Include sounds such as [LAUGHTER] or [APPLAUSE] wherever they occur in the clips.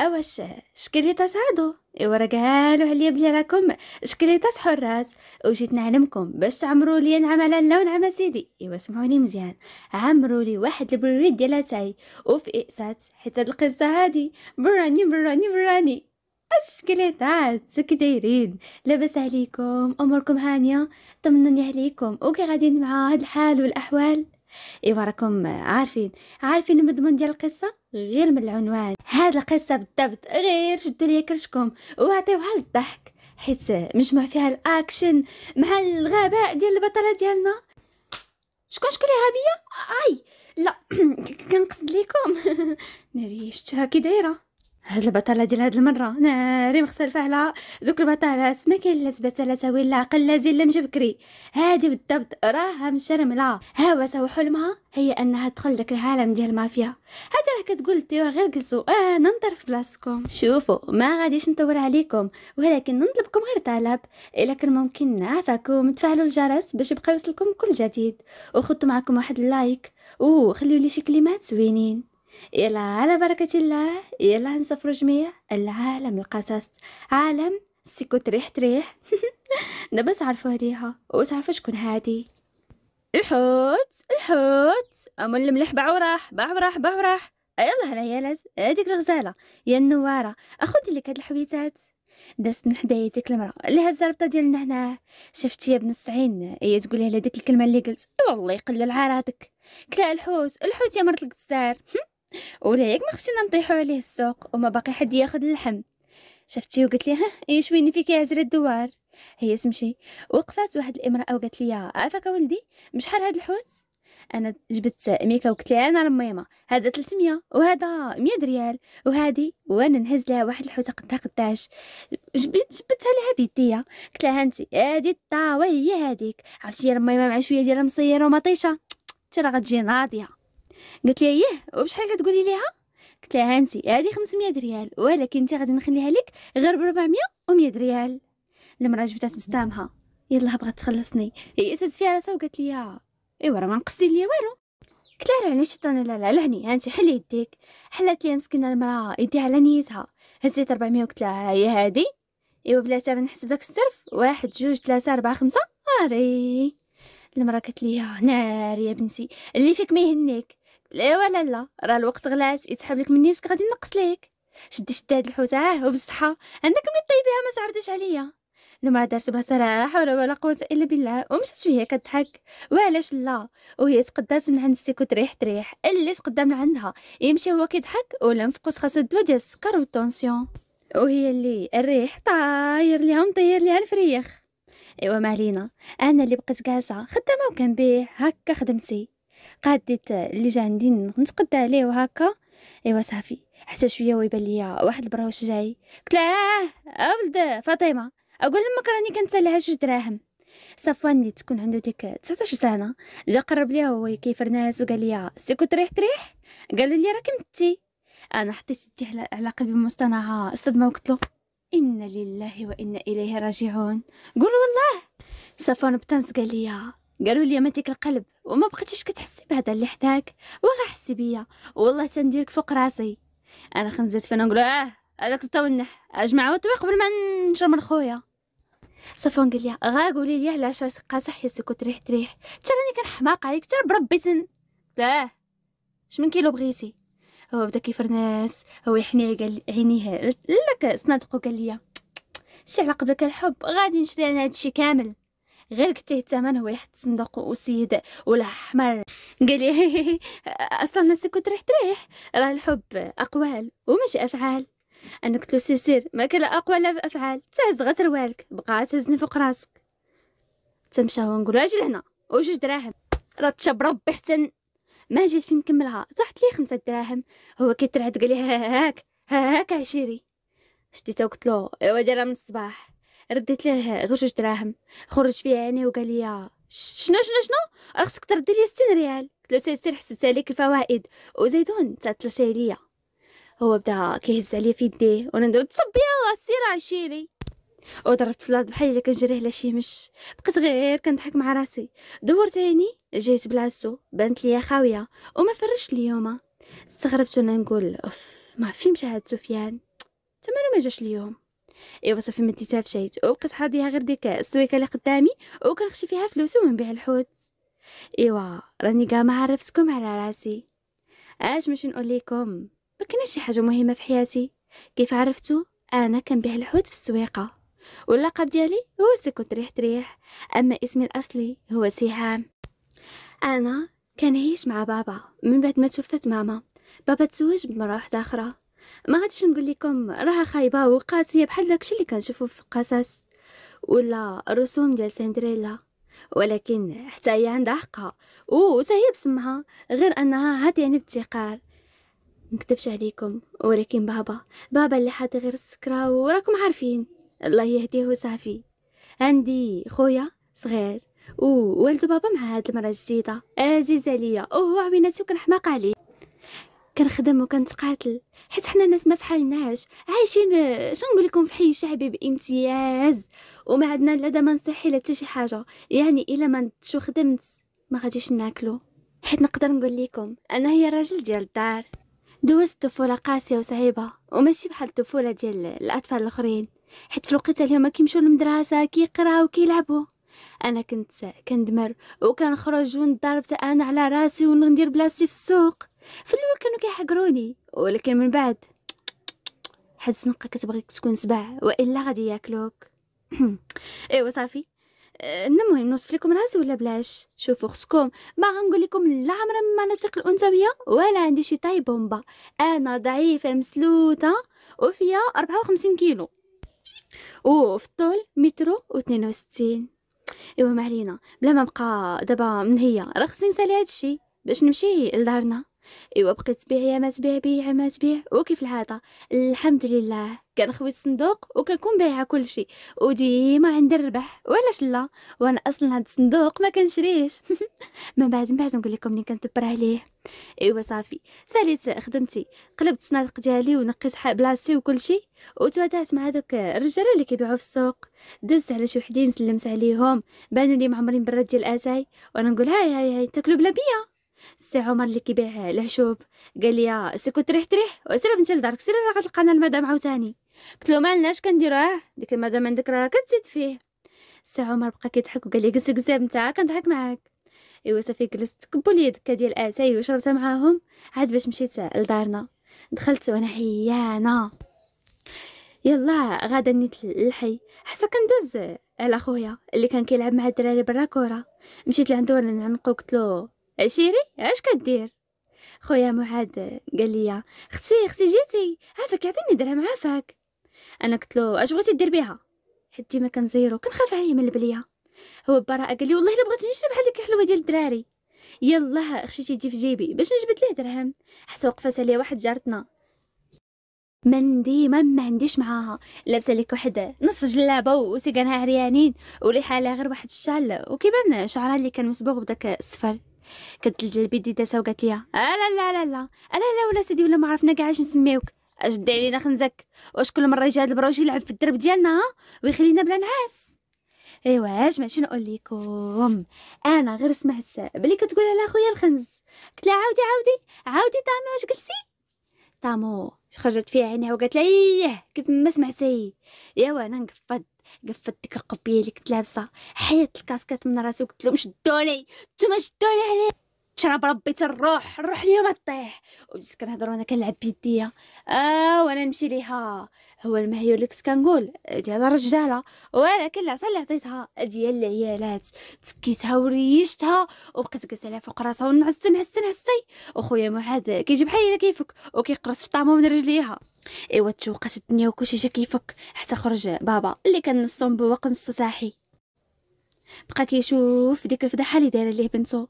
أواش شكليتا سعدو ايوا راه قالوا عليا بلي راكم شكليتا حرات وجيت نعلمكم باش تعمروا لي نعم على اللون عم سيدي ايوا سمعوني مزيان عمروا لي واحد البريد ديال اتاي وفي إقسات حيت هاد القصة هادي براني براني براني الشكليطات كدايرين دايرين لاباس عليكم اموركم هانيه طمنوني عليكم وكي غاديين مع هاد الحال والاحوال ايوا راكم عارفين عارفين المضمون ديال القصه غير من العنوان هاد القصه بالضبط غير شدوا ليا كرشكم وعطيوها للضحك حيت مجموع فيها الاكشن مع الغباء ديال البطله ديالنا شكون شكون اللي غبيه آه، اي لا [CLEARS THROAT] كنقصد ليكم [LAUGHS] ناري شفتوها كي دايره هاد البطالة ديال هاد المرة ناري مختلفة على دوك البطالات ما كاين لا بطالات ولا قلة زين لمجة بكري هادي بالضبط راها مشرملة هوسها وحلمها هي انها تدخل لك العالم ديال المافيا هادي راه كتقول الطيور غير جلسوا انا آه ننطر في بلاصتكم شوفوا ما غاديش نطول عليكم ولكن نطلبكم غير طلب الا كان ممكن نعافاكم تفعلوا الجرس باش يبقى يوصلكم كل جديد وخدوا معكم واحد اللايك وخليوا لي شي كلمات زوينين يلا على بركة الله يلا نسافروا جميع العالم القصص عالم سكوت تريح تريح [LAUGHS] نبس عرفوا هديها وتعرفوا شكون هادي الحوت الحوت أم الملح بعوراح بعوراح بعوراح يلا هلا يا لز هذيك الغزالة يا النوارة أخذي لك هاد الحويتات دازت من حدايا ديك المرأة اللي هز الربطة ديال النعناع شفت فيا بن عين هي تقول لها هذيك الكلمة اللي قلت والله يقلل عراتك كلا الحوت الحوت يا مرت القزار [LAUGHS] ولا ياك ما خفتينا نطيحو عليه السوق وما باقي حد ياخد اللحم شفتي وقلت ليها شويني فيك يا عزر الدوار هي تمشي وقفات واحد الامراه وقالت لي عافاك ولدي بشحال هاد الحوت انا جبت ميكا وقلت لها انا لميمه هذا 300 وهذا 100 ريال وهذه وانا نهز لها واحد الحوته قدها قداش جبت جبتها لها بيديا قلت لها انت هادي الطاويه هي هذيك عرفتي [TSK] يا لميمه مع شويه ديال المصير ومطيشه انت راه غتجي ناضيه قلت لي ايه وبشحال كتقولي ليها قلت لها هانسي هذه 500 ريال ولكن انت غادي نخليها لك غير ب 400 و100 ريال المراه جبتها بصدامها يلا بغات تخلصني هي يأست فيها راسها وقالت لي ايوا راه ما نقصي ليا والو قلت لها راني شيطانه لا لا لهني هانتي حلي يديك حلات لي مسكينه المراه يديها على نيتها هزيت 400 وقلت لها هي هادي ايوا بلاتي راه نحسب داك الصرف واحد جوج ثلاثه اربعه خمسه اري المراه قالت لي ناري يا بنتي اللي فيك ما يهنيك لا ولا لا راه الوقت غلات يتحب لك مني غادي نقص ليك شدي شدي هاد الحوت اه وبصحة عندك ملي طيبيها ما تعرضيش عليا لما دارت بها صراحه ولا ولا قوة إلا بالله ومشات فيها كتضحك وعلاش لا وهي تقدات من عند السيكو تريح تريح اللي تقدا من عندها يمشي هو كيضحك ولا مفقوس خاصو الدواء ديال السكر والطونسيون وهي اللي الريح طاير ليها مطير ليها الفريخ ايوا ما علينا انا اللي بقيت جالسه خدامه وكنبيع هكا خدمتي قاديت اللي جا عندي نتقدى عليه وهكا ايوا صافي حتى شويه ويبان ليا واحد البروش جاي قلت له اه, آه، ولد فاطمه اقول لك راني كنسالها جوج دراهم صفوان اللي تكون عنده ديك 19 سنه جا قرب ليا هو كيفرناس وقال لي سي تريح ريح تريح قال لي راك متي انا حطيت يدي على قلبي مصطنعه الصدمه وقلت له انا لله وانا اليه راجعون قول والله صفوان بتنس قال لي قالوا لي ديك القلب وما بقيتيش كتحسي بهذا اللي حداك وغا حسي بيا والله تنديرك فوق راسي انا خنزلت فين نقول اه هذاك الطونح اجمع وطبي قبل ما نشر من خويا صفون قال لي غا قولي لي علاش عشر سقاسة حسك تريح تريح تراني كنحماق عليك ترى بربي تن اه اش من كيلو بغيتي هو بدا كيفرناس هو يحني قال عينيه لك صنادقو قال لي شي على قبلك الحب غادي نشري انا هادشي كامل غير قلتليه الثمن هو يحط صندوق وسيد ولا حمر قال لي [LAUGHS] اصلا كنت ريح تريح راه الحب اقوال ومش افعال انا قلت له سير سير ما كان لا اقوال لا افعال تهز غسر سروالك بقى تهزني فوق راسك تمشى هو نقول اجي لهنا وجوج دراهم راه تشاب ربي حتى ما جيت فين نكملها طاحت لي خمسة دراهم هو كيترعد قال لي هاك هاك عشيري شديتها وقلت له ايوا دايره من الصباح رديت ليه غير جوج دراهم خرج فيها عيني وقال لي شنو شنو شنو راه خصك تردي لي 60 ريال قلت له سير حسبت عليك الفوائد وزيدون تعطلت عليا هو بدا كيهز عليا في يديه وانا صبي يا سير عشيري وضربت في الارض بحال الا كنجري على شي مش بقيت غير كنضحك مع راسي دورت عيني جيت بلاصتو بانت ليا خاويه وما فرش اليوم استغربت وانا نقول اوف ما فيمش هاد سفيان تمالو ما جاش اليوم ايوا صافي ما ديتهاش حيت وبقيت حاضيها غير ديك السويكه اللي قدامي وكنخشي فيها فلوس ونبيع الحوت ايوا راني قا ما عرفتكم على راسي اش ماشي نقول لكم ما كاينش شي حاجه مهمه في حياتي كيف عرفتو انا كنبيع الحوت في السويقه واللقب ديالي هو سكوت ريح تريح اما اسمي الاصلي هو سهام انا كنعيش مع بابا من بعد ما توفت ماما بابا تزوج بمرأة واحدة أخرى ما غاديش نقول لكم راها خايبه وقاسيه بحال داكشي اللي كنشوفو في القصص ولا الرسوم ديال سندريلا ولكن حتى هي عندها حقها وحتى بسمها غير انها يعني ابتكار نكتبش عليكم ولكن بابا بابا اللي حاط غير السكرة وراكم عارفين الله يهديه صافي عندي خويا صغير ووالد بابا مع هاد المرأة الجديدة عزيزة ليا وهو عويناتي وكنحماق عليه كنخدم وكنتقاتل حيت حنا ناس ما فحالناش عايشين شنقول لكم في حي شعبي بامتياز وما عندنا لا دمان صحي لا شي حاجه يعني الا ما شو خدمت ما غاديش ناكلو حيت نقدر نقول لكم انا هي الراجل ديال الدار دوزت طفولة قاسية وصعيبة وماشي بحال الطفولة ديال الأطفال الآخرين حيت في الوقت اليوم كيمشيو للمدرسة كيقراو كيلعبوا انا كنت كندمر وكنخرج ونضرب انا على راسي وندير بلاصتي في السوق في الاول كانوا كيحقروني ولكن من بعد حد سنقه كتبغيك تكون سبع والا غادي ياكلوك [CLEARS THROAT] ايوا صافي آه، المهم نوصف لكم راسي ولا بلاش شوفوا خصكم ما غنقول لكم لا عمرا من نطيق الانثويه ولا عندي شي طاي بومبا انا ضعيفه مسلوطه وفيها 54 كيلو وفي الطول مترو و62 ايوا ما علينا بلا ما نبقى دابا هي راه خصني نسالي هادشي باش نمشي لدارنا ايوا بقيت بيع يا ما تبيع بيع ما تبيع وكيف العاده الحمد لله كنخوي الصندوق وكنكون بايعه كلشي وديما عندي الربح وعلاش لا وانا اصلا هاد الصندوق ما كنشريش [LAUGHS] من بعد من بعد نقول لكم منين كنتبر عليه ايوا صافي ساليت خدمتي قلبت الصنادق ديالي ونقيت بلاصتي وكلشي وتوادعت مع هذوك الرجاله اللي كيبيعوا في السوق دزت على شي وحدين سلمت عليهم بانوا لي معمرين برا ديال اتاي وانا نقول هاي هاي هاي تاكلوا بلا بيا سي عمر اللي كيبيع الهشوب قال لي سي كنت ريحت ريح بنتي لدارك سير راه غتلقانا المدام عاوتاني قلت له مالناش كنديروه ديك المدام عندك راه كتزيد فيه سي عمر بقى كيضحك وقال لي جلس جلس نتا كنضحك معاك ايوا صافي جلست كبوا لي دكه ديال اتاي وشربتها معاهم عاد باش مشيت لدارنا دخلت وانا حيانه يلا غادا نيت الحي حتى كندوز على خويا اللي كان كيلعب مع الدراري برا كره مشيت لعندو نعنقو قلت له عشيري اش كدير خويا معاد قال لي اختي اختي جيتي عافاك عطيني درهم عافاك انا قلت له اش بغيتي دير بها حيت ديما كنزيرو كنخاف عليه من البليه هو براءة قال لي والله الا بغيتي نشرب بحال ديك الحلوه ديال الدراري يلا خشيتي تجي في جيبي باش نجبد ليه درهم حتى وقفات عليا واحد جارتنا مندي ما ما عنديش معاها لابسه لك واحد نص جلابه وسيقانها عريانين وريحه عليها غير واحد الشال وكيبان شعرها اللي كان مصبوغ بداك الصفر كتلج دي داسه وقالت ليها آه، لا لا لا لا لا لا ولا سيدي ولا ما عرفنا كاع اش نسميوك اجد علينا خنزك واش كل مره يجي هاد البروش يلعب في الدرب ديالنا ويخلينا بلا نعاس ايوا اش ماشي نقول لكم انا غير سمعت بلي كتقول على خويا الخنز قلت لها عاودي عاودي عاودي طامي واش جلسي طامو خرجت فيها عينها وقالت لها ايه كيف ما سمعتي ايوا انا نقفض قفت ديك القبيه اللي كنت لابسه حيت الكاسكات من راسي وقلت لهم شدوني نتوما شدوني عليه تشرب ربي تروح الروح اليوم طيح وبديت كنهضر وانا كنلعب بيديا اه وانا نمشي ليها هو المهيو اللي كنت كنقول ديال الرجاله ولكن العصا اللي عطيتها ديال العيالات تكيتها وريشتها وبقيت جالسه عليها فوق راسها ونعس نعس نعسي وخويا معاذ كيجي بحال الا كيفك وكيقرص في طامو من رجليها ايوا توقات الدنيا وكلشي جا كيفك حتى خرج بابا اللي كان نصو مبوق نصو صاحي بقى كيشوف ديك الفضاحه اللي دايره ليه بنته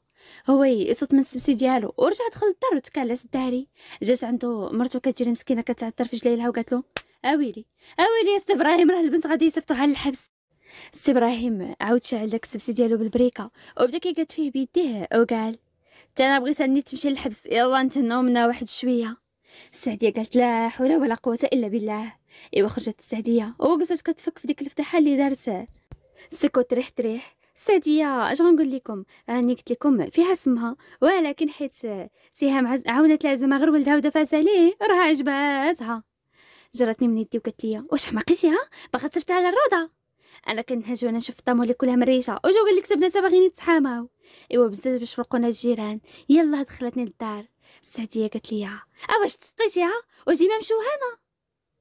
هو إيه، صوت من السبسي ديالو ورجع دخل للدار وتكلس الداري جات عنده مرتو كتجري مسكينه كتعثر في جليلها وقالت له اويلي اويلي يا سي ابراهيم راه البنت غادي يصيفطوها للحبس سي ابراهيم عاود شعل داك السبسي ديالو بالبريكه وبدا كيقاد فيه بيديه وقال حتى انا بغيت اني تمشي للحبس يلا نتهناو منها واحد شويه السعديه قالت لا حول ولا قوه الا بالله ايوا خرجت السعديه وقصت كتفك في ديك الفضيحه اللي دارتها سكوت تريح تريح السعديه اش غنقول لكم راني قلت لكم فيها اسمها ولكن حيت سهام لها لازم غير ولدها ودافعت عليه راه عجباتها جرتني من يدي وقالت لي واش حماقيتي ها باغا ترتي على الروضه انا كنهج وانا شفت الطامولي كلها مريشه وجا قال لك سبناتها باغيين يتحاماو ايوا بزاف باش فرقونا الجيران يلا دخلتني للدار السعديه قالت لي آه، واش تسطيتيها وجي ديما مشو هنا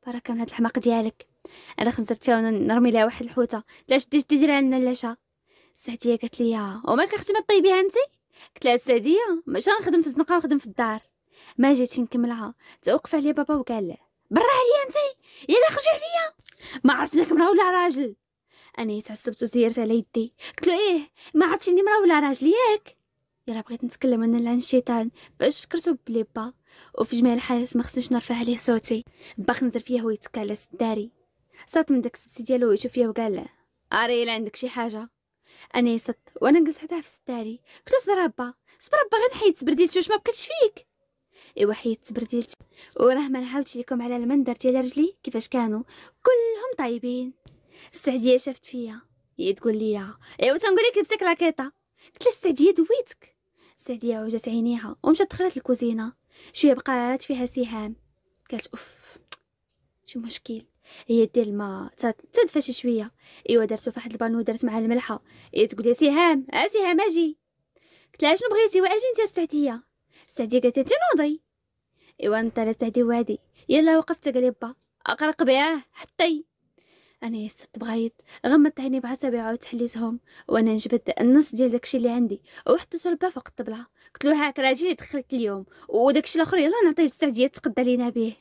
بركه من هاد الحماق ديالك انا خزرت فيها ونرمي لها واحد الحوته علاش ديش تدير عندنا العشاء السعديه قالت لي ومالك اختي ما طيبيها انت قلت لها السعديه ماشي غنخدم في الزنقه ونخدم في الدار ما جيت فين كملها توقف عليا بابا وقال له برا عليا انت يلا خرجي عليا ما عرفت مرا ولا راجل انا تعصبت وزيرت على يدي قلت له ايه ما عرفتش اني مرا ولا راجل ياك يلا بغيت نتكلم انا لعن الشيطان فاش فكرتو بلي با وفي جميع الحالات ما خصنيش نرفع عليه صوتي باغ نزر فيه هو يتكى على سداري صات من داك السبسي ديالو ويشوف فيا وقال له اري الا عندك شي حاجه انا صدت وانا نجلس حتى في سداري قلت صبر ابا صبر ابا غير نحيد برديت واش ما بقيتش فيك ايوا حيدت الصبر ديالتي وراه ما نعاودش لكم على المنظر ديال رجلي كيفاش كانوا كلهم طايبين السعديه شافت فيا هي تقول لي ايوا تنقول لك لبسك لاكيطه قلت لها السعديه دويتك السعديه وجات عينيها ومشات دخلت الكوزينه شويه بقات فيها سهام قالت اوف شي مشكل هي دير الماء تدفى شي شويه ايوا درتو فواحد البانو درت معاه الملحه هي تقول لي سهام اه سهام اجي قلت لها شنو بغيتي واجي انت السعديه السعديه قالت لي تنوضي إيوا أنت لا تهدي وادي يلا وقفت قليبة أقرق بياه حتى انا ست بغيت غمضت عيني بعصبي عاود حليتهم وأنا نجبد النص ديال داكشي اللي عندي وحطيته سلبا فوق الطبلة قلت له هاك راجلي دخلت اليوم وداكشي الآخر يلا نعطيه السعدية تقدى لينا به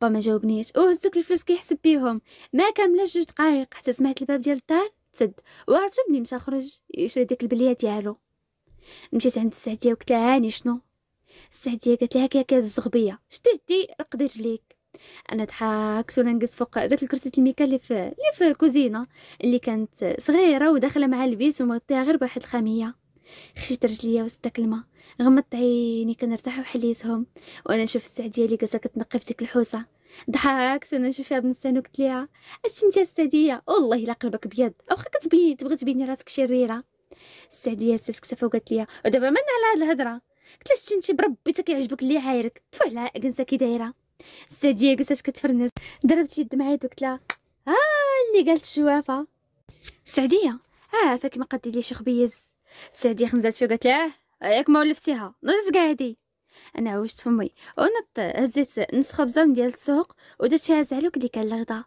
با ما جاوبنيش وهزوك الفلوس كيحسب بيهم ما كاملاش جوج دقايق حتى سمعت الباب ديال الدار تسد وعرفت بلي مشى خرج يشري ديك البليه ديالو مشيت عند السعديه وقلت لها هاني شنو السعديه قالت لها هكا هكا الزغبيه شتي جدي رقدي رجليك انا ضحكت وانا نقص فوق داك الكرسي الميكا اللي في اللي في الكوزينه اللي كانت صغيره وداخله مع البيت ومغطيها غير بواحد الخاميه خشيت رجليا وسط داك الماء غمضت عيني كنرتاح وحليتهم وانا نشوف السعديه اللي جالسه كتنقي في ديك الحوسه ضحكت وانا نشوفها بنستان وقلت ليها اش انت السعديه والله الا قلبك بيض واخا كتبين تبغي تبيني راسك شريره السعديه سكتت وقالت ليا ودابا من على هاد الهضره قلت لها شتي بربي تا كيعجبك اللي عايرك طفو على كنسه كي دايره الساديه كنسات كتفرنس ضربت يد معايا قلت لها ها آه اللي قالت الشوافه سعديه اه فاك ما قدي شي خبيز سعديه خنزات فيه قالت لها آه، ياك ما ولفتيها نضت قاعدي انا عوجت فمي ونط هزيت نص خبزه من ديال السوق ودرت فيها زعلوك اللي كان الغدا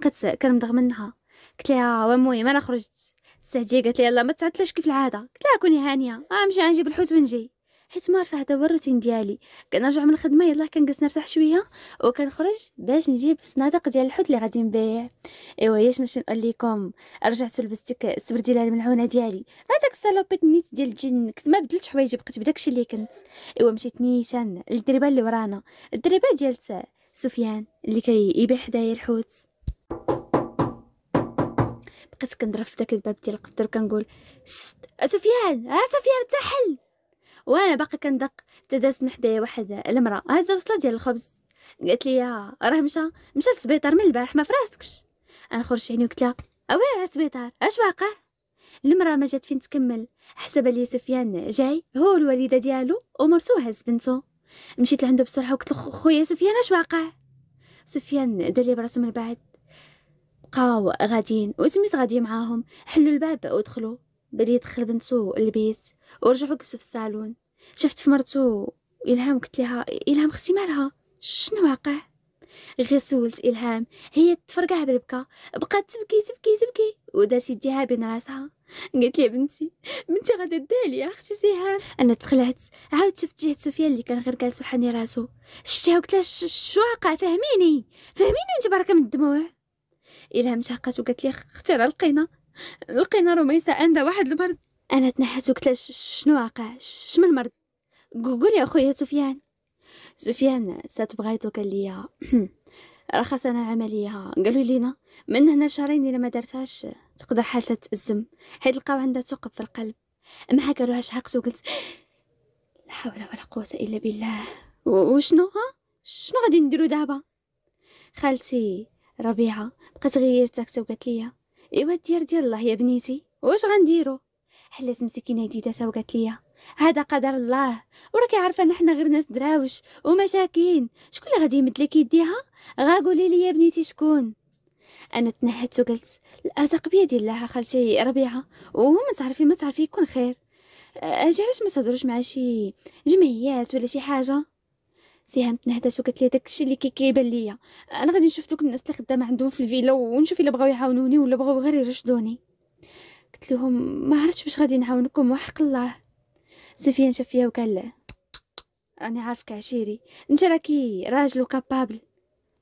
بقيت كنمضغ منها قلت لها آه، ومهم انا خرجت السعديه قالت لي يلا ما تعطلش كيف العاده قلت لها كوني هانيه غنمشي آه، نجيب الحوت ونجي حيت ما رفع هو الروتين ديالي كنرجع من الخدمه يلاه كنجلس نرتاح شويه وكنخرج باش نجيب الصنادق ديال الحوت اللي غادي نبيع ايوا ياش باش نقول لكم رجعت لبستك السبر ديال الملعونه ديالي مع داك السالوبيت نيت ديال الجن كنت ما بدلتش حوايجي بقيت بداكشي اللي كنت ايوا مشيت نيشان للدريبه اللي ورانا الدريبه ديال سفيان اللي كيبيع حدايا الحوت بقيت كنضرب في داك الباب ديال القصر وكنقول سفيان ها آه، سفيان تحل وانا باقي كندق تدازت من حدايا واحد المراه هزا وصله ديال الخبز قالت لي آه، راه مشى مشى للسبيطار من البارح ما فراسكش انا خرجت عيني وقلت لها اوين آه، على السبيطار اش واقع المراه ما جات فين تكمل حسب لي سفيان جاي هو الوالده ديالو ومرتو هز بنته مشيت لعندو بسرعه وقلت له خويا سفيان اش واقع سفيان دار لي براسو من بعد بقاو غاديين وسميت غادي معاهم حلوا الباب ودخلوا بدي يدخل بنتو البيت ورجعوا جلسوا في الصالون شفت في مرتو إلهام قلت لها إلهام اختي مالها شنو واقع غير سولت إلهام هي تفرقعها بالبكا بقات تبكي تبكي تبكي ودارت يديها بين راسها قالت لي بنتي بنتي غادي ديها يا اختي سهام انا تخلعت عاود شفت جهه سفيان اللي كان غير جالس وحاني راسو شفتها وقلت لها شو واقع فهميني فهميني انت بركه من الدموع الهام شهقت وقالت لي اختي راه لقينا لقينا رميسة عندها واحد المرض أنا تنحت وقلت شنو واقع شمن المرض قول يا أخويا سفيان سفيان ستبغى لي ليا [CLEARS THROAT] انا عملية قالوا لينا من هنا شهرين إلا ما درتهاش تقدر حالتها تأزم حيت لقاو عندها ثقب في القلب ما قالوها شحقت وقلت لا حول ولا قوة إلا بالله وشنو ها شنو غادي نديرو دابا خالتي ربيعة بقات غير تاكسه وقالت لي ايوا الديار ديال الله يا بنيتي واش غنديرو حلات مسكينه تا وقالت ليا هذا قدر الله وراكي عارفه نحنا غير ناس دراوش ومشاكين شكون اللي غادي يمد لك يديها غاقولي لي يا بنيتي شكون انا تنهدت وقلت الارزاق بيد الله خالتي ربيعه وهم تعرفي ما تعرفي يكون خير أه، اجي علاش ما تهضروش مع شي جمعيات ولا شي حاجه ساهمت نهدات وقالت لي داكشي اللي كيبان ليا انا غادي نشوف دوك الناس اللي خدامه عندهم في الفيلا ونشوف الا بغاو يعاونوني ولا بغاو غير يرشدوني قلت لهم ما عرفتش باش غادي نعاونكم وحق الله سفيان شاف فيا وقال له راني عارفك عشيري انت راكي راجل وكابابل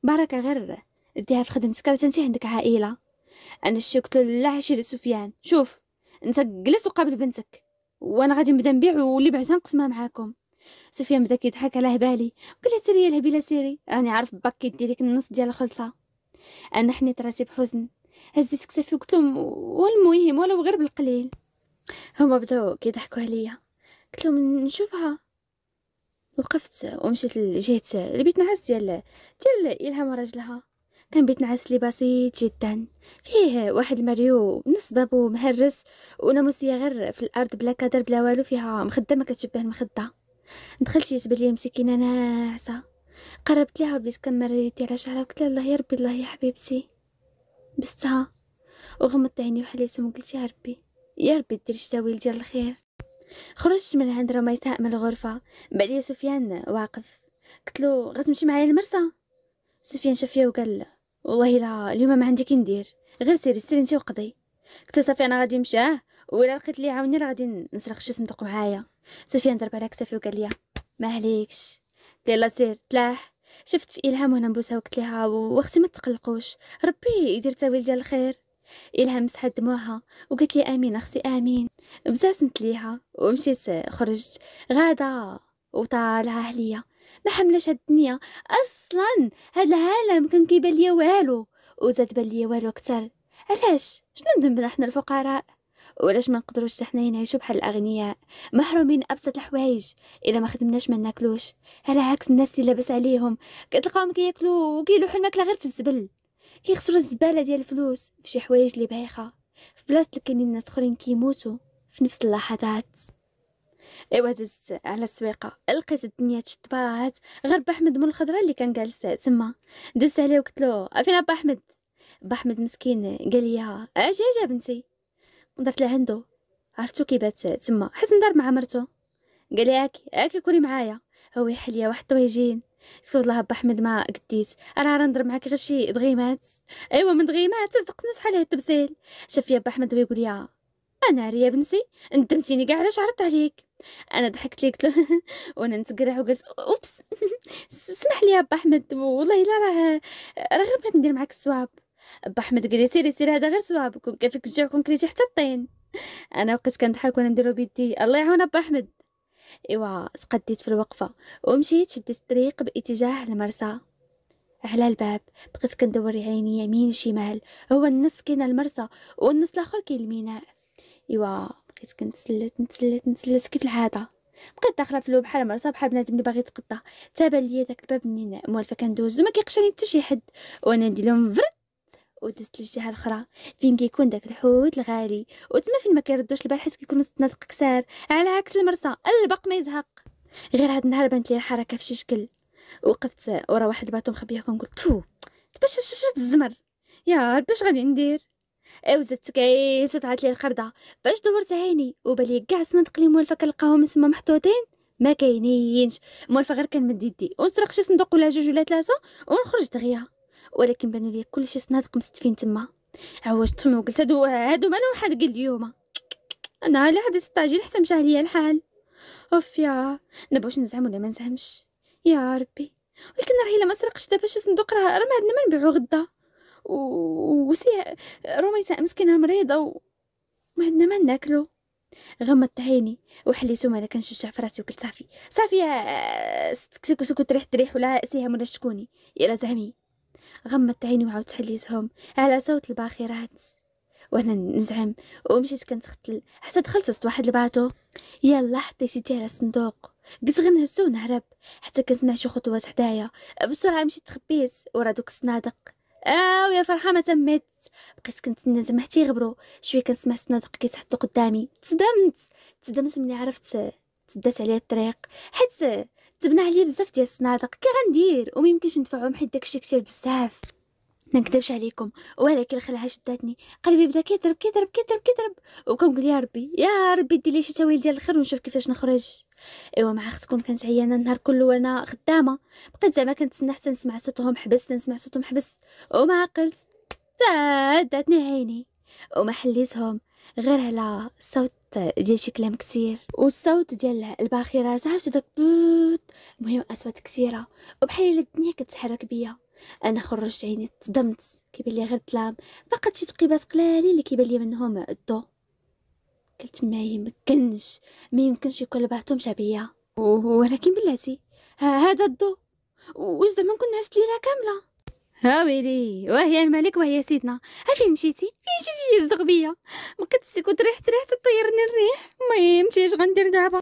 بركه غير ديها في خدمتك راه انت عندك عائله انا شتي قلت له لا عشيري سفيان شوف انت جلس وقابل بنتك وانا غادي نبدا نبيع واللي بعثها نقسمها معاكم سفيان بدا كيضحك على هبالي وقال لها سيري يا لا سيري راني عارف باك كيدي لك النص ديال الخلصه انا حنيت راسي بحزن هزيت كتافي وقلت لهم والمهم ولو غير بالقليل هما بداو كيضحكوا عليا قلت لهم نشوفها وقفت ومشيت لجهه البيت نعس ديال ديال الهام راجلها كان بيت نعس لي بسيط جدا فيه واحد المريو نص بابو مهرس وناموسيه غير في الارض بلا كادر بلا والو فيها مخده ما كتشبه المخده دخلت جات لي مسكينه ناعسه قربت ليها وبديت كمر يدي على شعرها وقلت الله يا ربي الله يا حبيبتي بستها وغمضت عيني وحليتهم وقلت يا ربي يا ربي دير الشتاويل ديال الخير خرجت من عند رميساء من الغرفه بعد سفيان واقف قلت له غتمشي معايا للمرسى سفيان شاف فيا وقال له والله لا اليوم ما عندي كي ندير غير سيري سيري انت وقضي قلت له صافي انا غادي نمشي اه ولا لقيت لي عاوني راه غادي نسرق شي صندوق معايا سفيان ضرب على كتفي وقال لي ما عليكش يلا سير تلاح شفت في الهام وانا نبوسها وقلت لها واختي ما تقلقوش ربي يدير تاويل ديال الخير الهام مسحت دموعها وقالت لي امين اختي امين ابتسمت ليها ومشيت خرجت غاده وطالعه عليا ما حملاش هاد الدنيا اصلا هاد العالم كان كيبان ليا والو وزاد بان ليا والو اكثر علاش شنو ذنبنا حنا الفقراء ولاش ما نقدروش حنا نعيشو بحال الاغنياء محرومين ابسط الحوايج الا ما خدمناش ما ناكلوش على عكس الناس اللي لاباس عليهم كتلقاهم كياكلوا وكيلوحوا الماكله غير في الزبل كيخسروا الزباله ديال الفلوس في شي حوايج اللي بايخه في بلاصه اللي كاينين ناس اخرين كيموتوا في نفس اللحظات ايوا دزت على السويقه لقيت الدنيا تشطبات غير باحمد من الخضره اللي كان جالس تما دزت عليه وقلت له فين با احمد با احمد مسكين قال لي اجي آه، اجي بنتي ودرت لها هندو عرفتو كي بات تما حيت ندار مع مرتو قال لي هاك هاك كوني معايا هو ليا واحد الطويجين قلت والله با احمد ما قديت راه راه ندير معاك غير شي دغيمات ايوا من دغيمات صدقتني شحال عليه التبسيل شاف فيا با احمد ويقول لي انا ريا بنتي ندمتيني كاع علاش عرضت عليك انا ضحكت لي قلت له [LAUGHS] وانا نتقرع وقلت اوبس [LAUGHS] سمح لي يا با احمد والله الا راه راه غير بغيت ندير معاك السواب احمد قال لي سيري سيري هذا غير صوابكم كيفك كون كريتي حتى الطين انا بقيت كنضحك وانا نديرو بيدي الله يعاون با احمد ايوا تقديت في الوقفه ومشيت شديت الطريق باتجاه المرسى على الباب بقيت كندور عيني يمين شمال هو النص كاين المرسى والنص الاخر كاين الميناء ايوا بقيت كنتسلت نتسلت نتسلت كيف العاده بقيت داخله في اللو بحال مرصا بحال بنادم اللي باغي يتقطع تابان ليا داك الباب منين موالفه كندوز وما كيقشاني حتى شي حد وانا ندير لهم فرد ودزت للجهه الاخرى فين كيكون داك الحوت الغالي وتما فين ما كيردوش البال حيت كيكون وسط كسار على عكس المرسى البق ما يزهق غير هاد النهار بانت لي الحركه فشي شكل وقفت ورا واحد الباطو مخبيكم قلت فو باش شاشه الزمر يا رب اش غادي ندير او زدت كعيت وطلعت لي القرده فاش دورت عيني وبالي كاع صندوق كنلقاهم من تما محطوطين ما كاينينش مولفه غير كنمد يدي ونسرق شي صندوق ولا جوج ولا ثلاثه ونخرج دغيا ولكن بانوا لي كلشي صنادق مستفين تما عوجت فمي وقلت هادو هادو مالهم حد قال اليوم انا لا حد يستعجل حتى مشى عليا الحال اوف يا دابا واش نزعم ولا ما نزعمش يا ربي ولكن راهي الا ما سرقش دابا شي صندوق راه ما عندنا ما نبيعو غدا و وسي رميسة مسكينه مريضه وما عندنا ما ناكلو غمضت عيني وحليتو ما كنشجع الشعف راسي وقلت صافي صافي سكت سكت ريح تريح ولا سيها ولا شكوني يلا زعمي غمضت عيني وعاودت حليتهم على صوت الباخرات وانا نزعم ومشيت كنتختل حتى دخلت وسط واحد الباطو يلا حطيتي على الصندوق قلت غنهزو ونهرب حتى كنسمع شي خطوات حدايا بسرعه مشيت تخبيت ورا دوك الصنادق او آه، يا فرحه ما تمت بقيت كنتسنى زعما حتى يغبروا شويه كنسمع الصنادق كيتحطوا قدامي تصدمت تصدمت ملي عرفت تدات عليا الطريق حيت تبنى عليا بزاف ديال الصنادق كي غندير وما يمكنش ندفعهم حيت داكشي كثير بزاف ما نكذبش عليكم ولكن الخلعه شداتني قلبي بدا كيضرب كيضرب كيضرب كيضرب وكنقول يا ربي يا ربي دير لي شي تاويل ديال الخير ونشوف كيفاش نخرج ايوا مع اختكم كانت عيانه النهار كله وانا خدامه بقيت زعما كنتسنى حتى نسمع صوتهم حبس تنسمع صوتهم حبس وما عقلت تا عيني وما حليتهم غير على الصوت ديال شي كلام كثير والصوت ديال الباخره زعرت داك بوت المهم اصوات كثيره وبحال الدنيا كتحرك بيا انا خرجت عيني تصدمت كيبان لي غير الظلام فقط شي تقيبات قلالين اللي كيبان لي منهم الضو قلت ما يمكنش ما يمكنش يكون بعضهم شعبيه ولكن بلاتي هذا الضو وزعما كنا ليله كامله ها ويلي وهي الملك وهي سيدنا ها فين مشيتي فين مشيتي يا الزغبيه ما قدستي كنت ريحت ريحت طيرني الريح ما مشي اش غندير دابا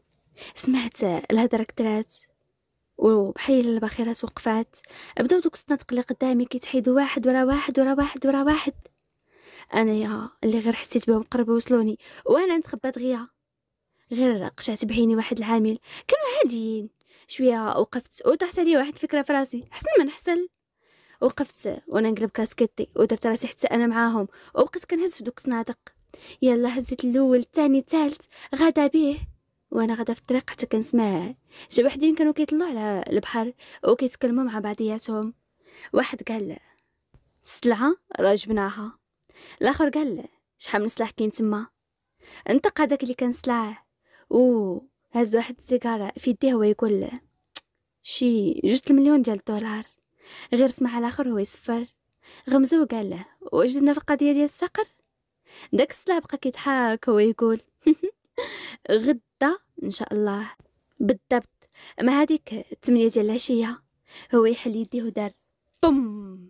سمعت الهضره كثرات وبحيل الباخرات وقفات بداو دوك الصنادق اللي قدامي كيتحيدوا واحد ورا واحد ورا واحد ورا واحد انايا اللي غير حسيت بهم قرب وصلوني وانا نتخبى دغيا غير قشعت بعيني واحد العامل كانوا عاديين شويه وقفت وطاحت عليا واحد فكره في راسي حسن ما نحصل وقفت وانا نقلب كاسكتي ودرت راسي حتى انا معاهم وبقيت كنهز في دوك الصنادق يلا هزيت الاول الثاني الثالث غدا بيه وانا غدا في الطريق حتى كنسمع شي وحدين كانوا كيطلعوا على البحر وكيتكلموا مع بعضياتهم واحد قال السلعه راه جبناها الاخر قال شحال من سلاح كاين تما انطق هذاك اللي كان سلاح او هز واحد السيجاره في يديه هو يقول شي جوج المليون ديال الدولار غير سمع الاخر هو يسفر غمزو وقال له واش درنا في القضيه ديال الصقر داك السلا بقى كيضحك هو يقول [LAUGHS] غدا ان شاء الله بالضبط ما هذيك التمنية ديال العشيه هو يحل يديه ودار بوم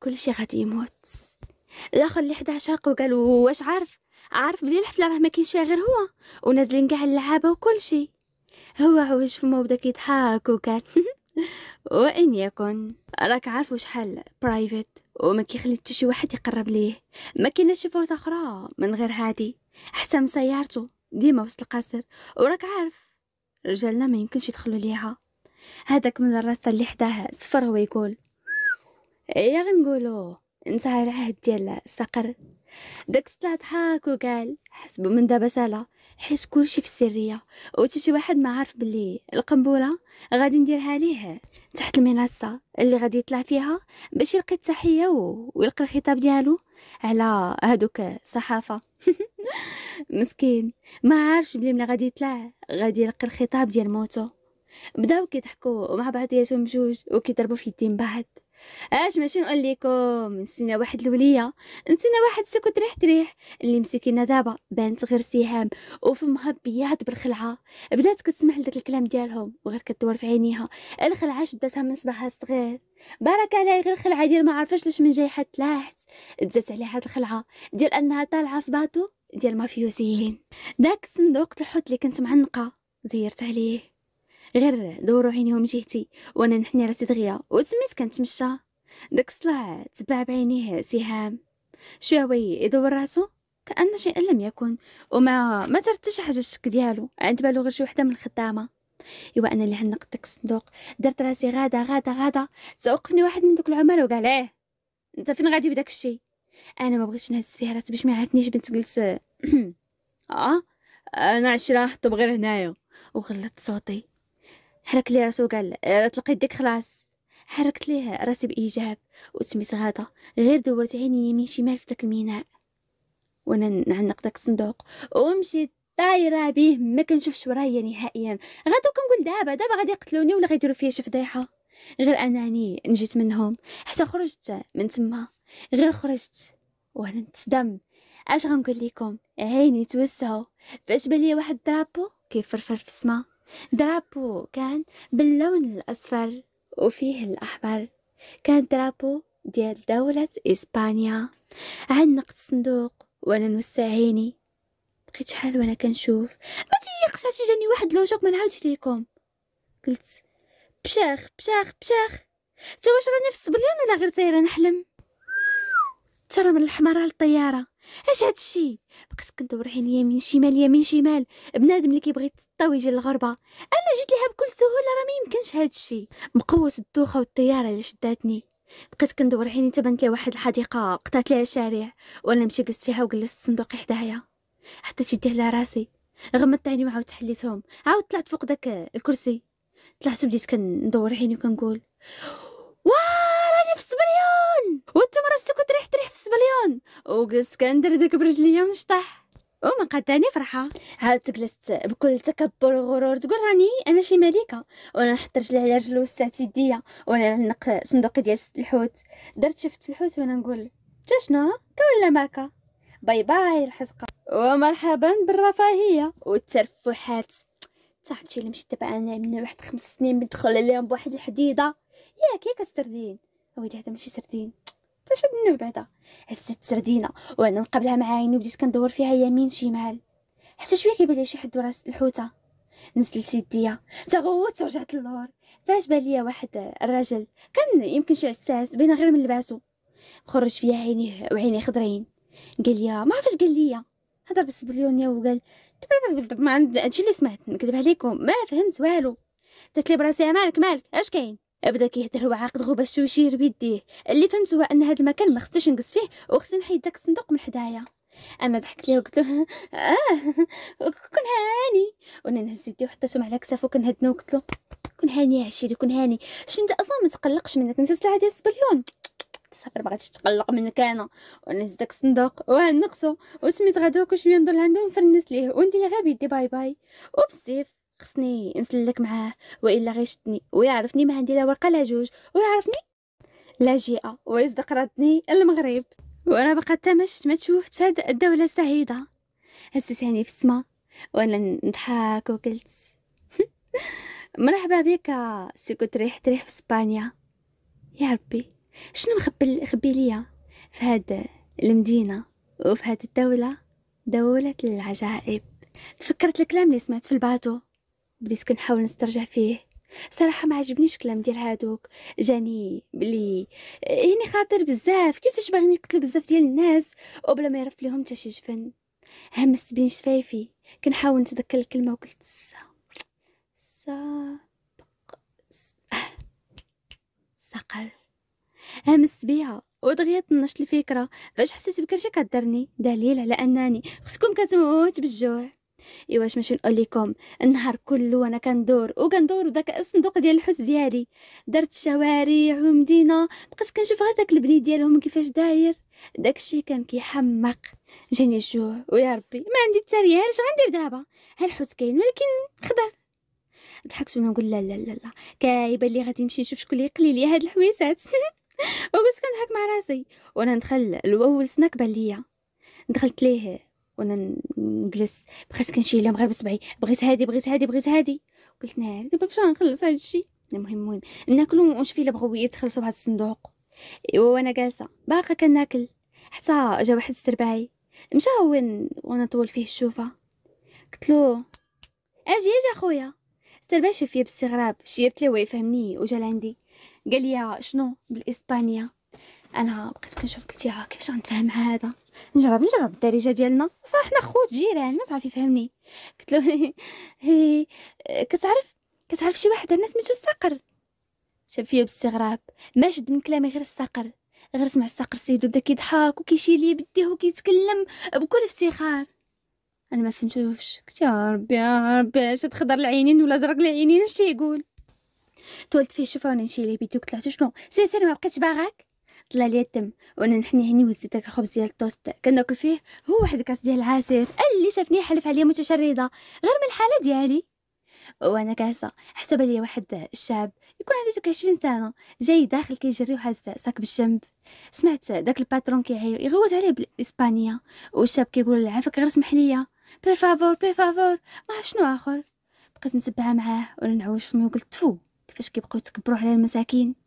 كلشي غادي يموت الاخر اللي حدا عشاق وقال واش عارف عارف بلي الحفله راه ما كاينش فيها غير هو ونازلين كاع اللعابه وكلشي هو عوج فمو وبدا كيضحك وقال [LAUGHS] وإن يكن راك عارفه شحال برايفت وما كيخليت شي واحد يقرب ليه ما كاينش شي فرصه اخرى من غير هادي حتى من سيارته ديما وسط القصر وراك عارف رجالنا ما يمكنش يدخلوا ليها هذاك من الراسطه اللي حداه صفر هو يقول يا غنقولوا انتهى العهد ديال الصقر داك الصلاة ضحك وقال حسبوا من دابا سالا حيت كلشي في السريه تا شي واحد ما عارف بلي القنبله غادي نديرها ليه تحت المنصه اللي غادي يطلع فيها باش يلقي التحيه و... ويلقي الخطاب ديالو على هادوك الصحافه [LAUGHS] مسكين ما عارفش بلي ملي غادي يطلع غادي يلقي الخطاب ديال موتو بداو كيضحكوا مع بعضياتهم بجوج وكيضربوا في يدين بعض اش ماشي نقول لكم نسينا واحد الوليه نسينا واحد سكوت ريح تريح اللي مسكينه دابا بانت غير سهام وفمها بياض بالخلعه بدات كتسمع لذاك الكلام ديالهم وغير كتدور في عينيها الخلعه شدتها من صباحها الصغير بارك عليها غير الخلعه ديال ما عرفاش ليش من جاي تلاحت دزات عليها هاد الخلعه ديال انها طالعه في باطو ديال مافيوزيين داك الصندوق الحوت اللي كنت معنقه زيرت عليه غير دورو عينيهم من جهتي وانا نحني راسي دغيا وتسميت كنتمشى داك الصلاع تبع بعينيه سهام شوي يدور راسو كأن شيء لم يكن وما ما ترتش حاجة الشك ديالو عند بالو غير شي وحدة من الخدامة ايوا أنا اللي هنقت داك الصندوق درت راسي غاده غاده غاده توقفني واحد من دوك العمال وقال إيه أنت فين غادي بداك الشيء أنا ما بغيتش نهز فيها راسي باش ما عرفنيش بنت قلت [CLEARS THROAT] آه أنا عشرة حطو بغير هنايا وغلطت صوتي حرك لي راسو قال طلق يديك خلاص حركت ليه راسي بإيجاب وسميت غاضة غير دورت عيني يمين شمال في داك الميناء وانا نعنق داك الصندوق ومشيت طايره بيه ما كنشوفش ورايا نهائيا غادو كنقول دابا دابا غادي يقتلوني ولا غيديروا فيا شي فضيحه غير اناني نجيت منهم حتى خرجت من تما غير خرجت وانا نتصدم اش غنقول لكم عيني توسعوا فاش بان ليا واحد الدرابو كيفرفر في السما درابو كان باللون الأصفر وفيه الأحمر كان درابو ديال دولة إسبانيا عنقت الصندوق وأنا نوسع عيني بقيت شحال وأنا كنشوف ما تيقش عرفتي جاني واحد لوجوك ما نعاودش ليكم قلت بشاخ بشاخ بشاخ تا واش راني في السبليان ولا غير سايره نحلم ترى من الحمارة للطيارة اش هاد الشي بقيت كندور عين يمين شمال يمين شمال بنادم اللي كيبغي يتسطا ويجي للغربه انا جيت ليها بكل سهوله راه ميمكنش هادشي هاد الشي مقوس الدوخه والطياره اللي شداتني بقيت كندور عيني تبانت لي واحد الحديقه قطعت ليها شارع وانا مشي جلست فيها وجلست الصندوق حدايا حطيت يدي على راسي غمضت عيني وعاود حليتهم عاود طلعت فوق داك الكرسي طلعت وبديت كندور عيني وكنقول والتمر كنت ريح تريح في سبليون وقس كان دردك برجليا ونشطح وما قاتاني فرحه عاد جلست بكل تكبر وغرور تقول راني انا شي ملكه وانا نحط رجلي على رجل وسعت يديا وانا نلق صندوقي ديال الحوت درت شفت الحوت وانا نقول تا شنو كولا ماكا باي باي الحزقه ومرحبا بالرفاهيه والترفحات تحت شي اللي مشيت دابا انا من واحد خمس سنين بدخل عليهم بواحد الحديده ياك ياك السردين ويلي هذا ماشي سردين حتى النوع بعدا هزت سردينه وانا نقبلها مع عيني وبديت كندور فيها يمين شمال حتى شويه كيبان لي شي حد راس الحوته نزلت يديا تغوت ورجعت للور فاش بان ليا واحد الراجل كان يمكن شي عساس بين غير من لباسو خرج فيا عينيه وعينيه خضرين قال لي ما عرفاش قال لي هضر بالسبليونيه وقال بالضبط ما عند هادشي اللي سمعت نكذب عليكم ما فهمت والو قلت لي براسي مالك مالك اش كاين بدا كيهدر هو عاقد باش يشير بيديه اللي فهمت هو ان هذا المكان ما خصنيش نقص فيه وخصني نحيد داك الصندوق من حدايا انا ضحكت ليه وقلت له اه كون هاني وانا نهز يدي وحطيتو على كتافو كنهدنا وقلت له كون هاني يا عشيري كون هاني شنت انت اصلا ما تقلقش منك نسى السلعه ديال السبليون صافي ما تقلق منك انا ونهز داك الصندوق وهنقصو وسميت غدوك شويه ندور لعندهم نفرنس ليه وندير غير بيدي باي باي وبالسيف خصني نسلك معاه والا غيشتني ويعرفني ما عندي لا ورقه لا جوج ويعرفني لاجئه ويصدق ردني المغرب وانا بقى حتى ما شفت ما تشوفت في هذه الدوله السعيده هسساني في السما وانا نضحك وقلت [LAUGHS] مرحبا بك سي كنت ريح تريح في اسبانيا يا ربي شنو مخبي خبي ليا في هاد المدينه وفي هاد الدوله دوله العجائب تفكرت الكلام اللي سمعت في الباتو بديت كنحاول نسترجع فيه صراحة ما عجبنيش كلام ديال هادوك جاني بلي يعني خاطر بزاف كيفاش باغيني نقتل بزاف ديال الناس وبلا ما يرف ليهم شي جفن همست بين شفايفي كنحاول نتذكر الكلمة وقلت سا سابق سقر [LAUGHS] همست بيها ودغيا طنشت الفكرة فاش حسيت بكرشي كدرني دليل على أنني خصكم كتموت بالجوع ايوا اش ماشي نقول لكم النهار كله وانا كندور وكندور وداك الصندوق ديال الحس ديالي درت الشوارع ومدينه بقيت كنشوف غير داك البني ديالهم كيفاش داير داكشي كان كيحمق جاني الجوع ويا ربي ما عندي حتى ريال اش غندير دابا ها الحوت كاين ولكن خضر ضحكت وانا نقول لا لا لا لا كايبه اللي غادي نمشي نشوف شكون اللي يقلي لي هاد الحويسات [LAUGHS] وقلت كنضحك مع راسي وانا ندخل لاول سناك بان ليا دخلت ليه وانا نجلس بغيت لهم غير بصبعي بغيت هادي بغيت هادي بغيت هادي قلت نهار دابا باش غنخلص هاد الشيء المهم المهم ناكلو ونشوفي الا بغاو يتخلصوا بهاد الصندوق وانا جالسه باقا كناكل حتى جا واحد السرباعي مشى هو وانا طول فيه الشوفه قلت له اجي اجي اخويا السرباعي شاف فيا باستغراب شيرت ليه ويفهمني وجا لعندي قال لي شنو بالاسبانيه انا بقيت كنشوف قلت ها آه، كيفاش غنتفاهم مع هذا نجرب نجرب الدارجه ديالنا صح حنا خوت جيران ما تعرفي يفهمني قلت له [LAUGHS] هي كتعرف كتعرف شي واحد الناس سميتو الصقر شاف فيا باستغراب ما شد من كلامي غير الصقر غير سمع الصقر سيدو بدا كيضحك وكيشيل لي بيديه وكيتكلم بكل افتخار انا ما فهمتوش قلت يا ربي يا ربي اش تخضر العينين ولا زرق العينين اش يقول طولت فيه شوفوني وانا نشيل ليه قلت له شنو سير سير ما بقيتش باغاك طلع لي الدم وانا نحني هني وهزيت داك الخبز ديال التوست كناكل فيه هو واحد الكاس ديال العصير اللي شافني حلف عليا متشرده غير من الحاله ديالي وانا كاسه حسب لي واحد الشاب يكون عنده ديك 20 سنه جاي داخل كيجري وحاز ساك بالجنب سمعت داك الباترون كيغوت عليه بالاسبانيه والشاب كيقول عافاك غير سمح ليا بير فافور بير فافور ما عرف شنو اخر بقيت نسبها معاه وانا نعوج فمي وقلت تفو كيفاش كيبقاو يتكبروا على المساكين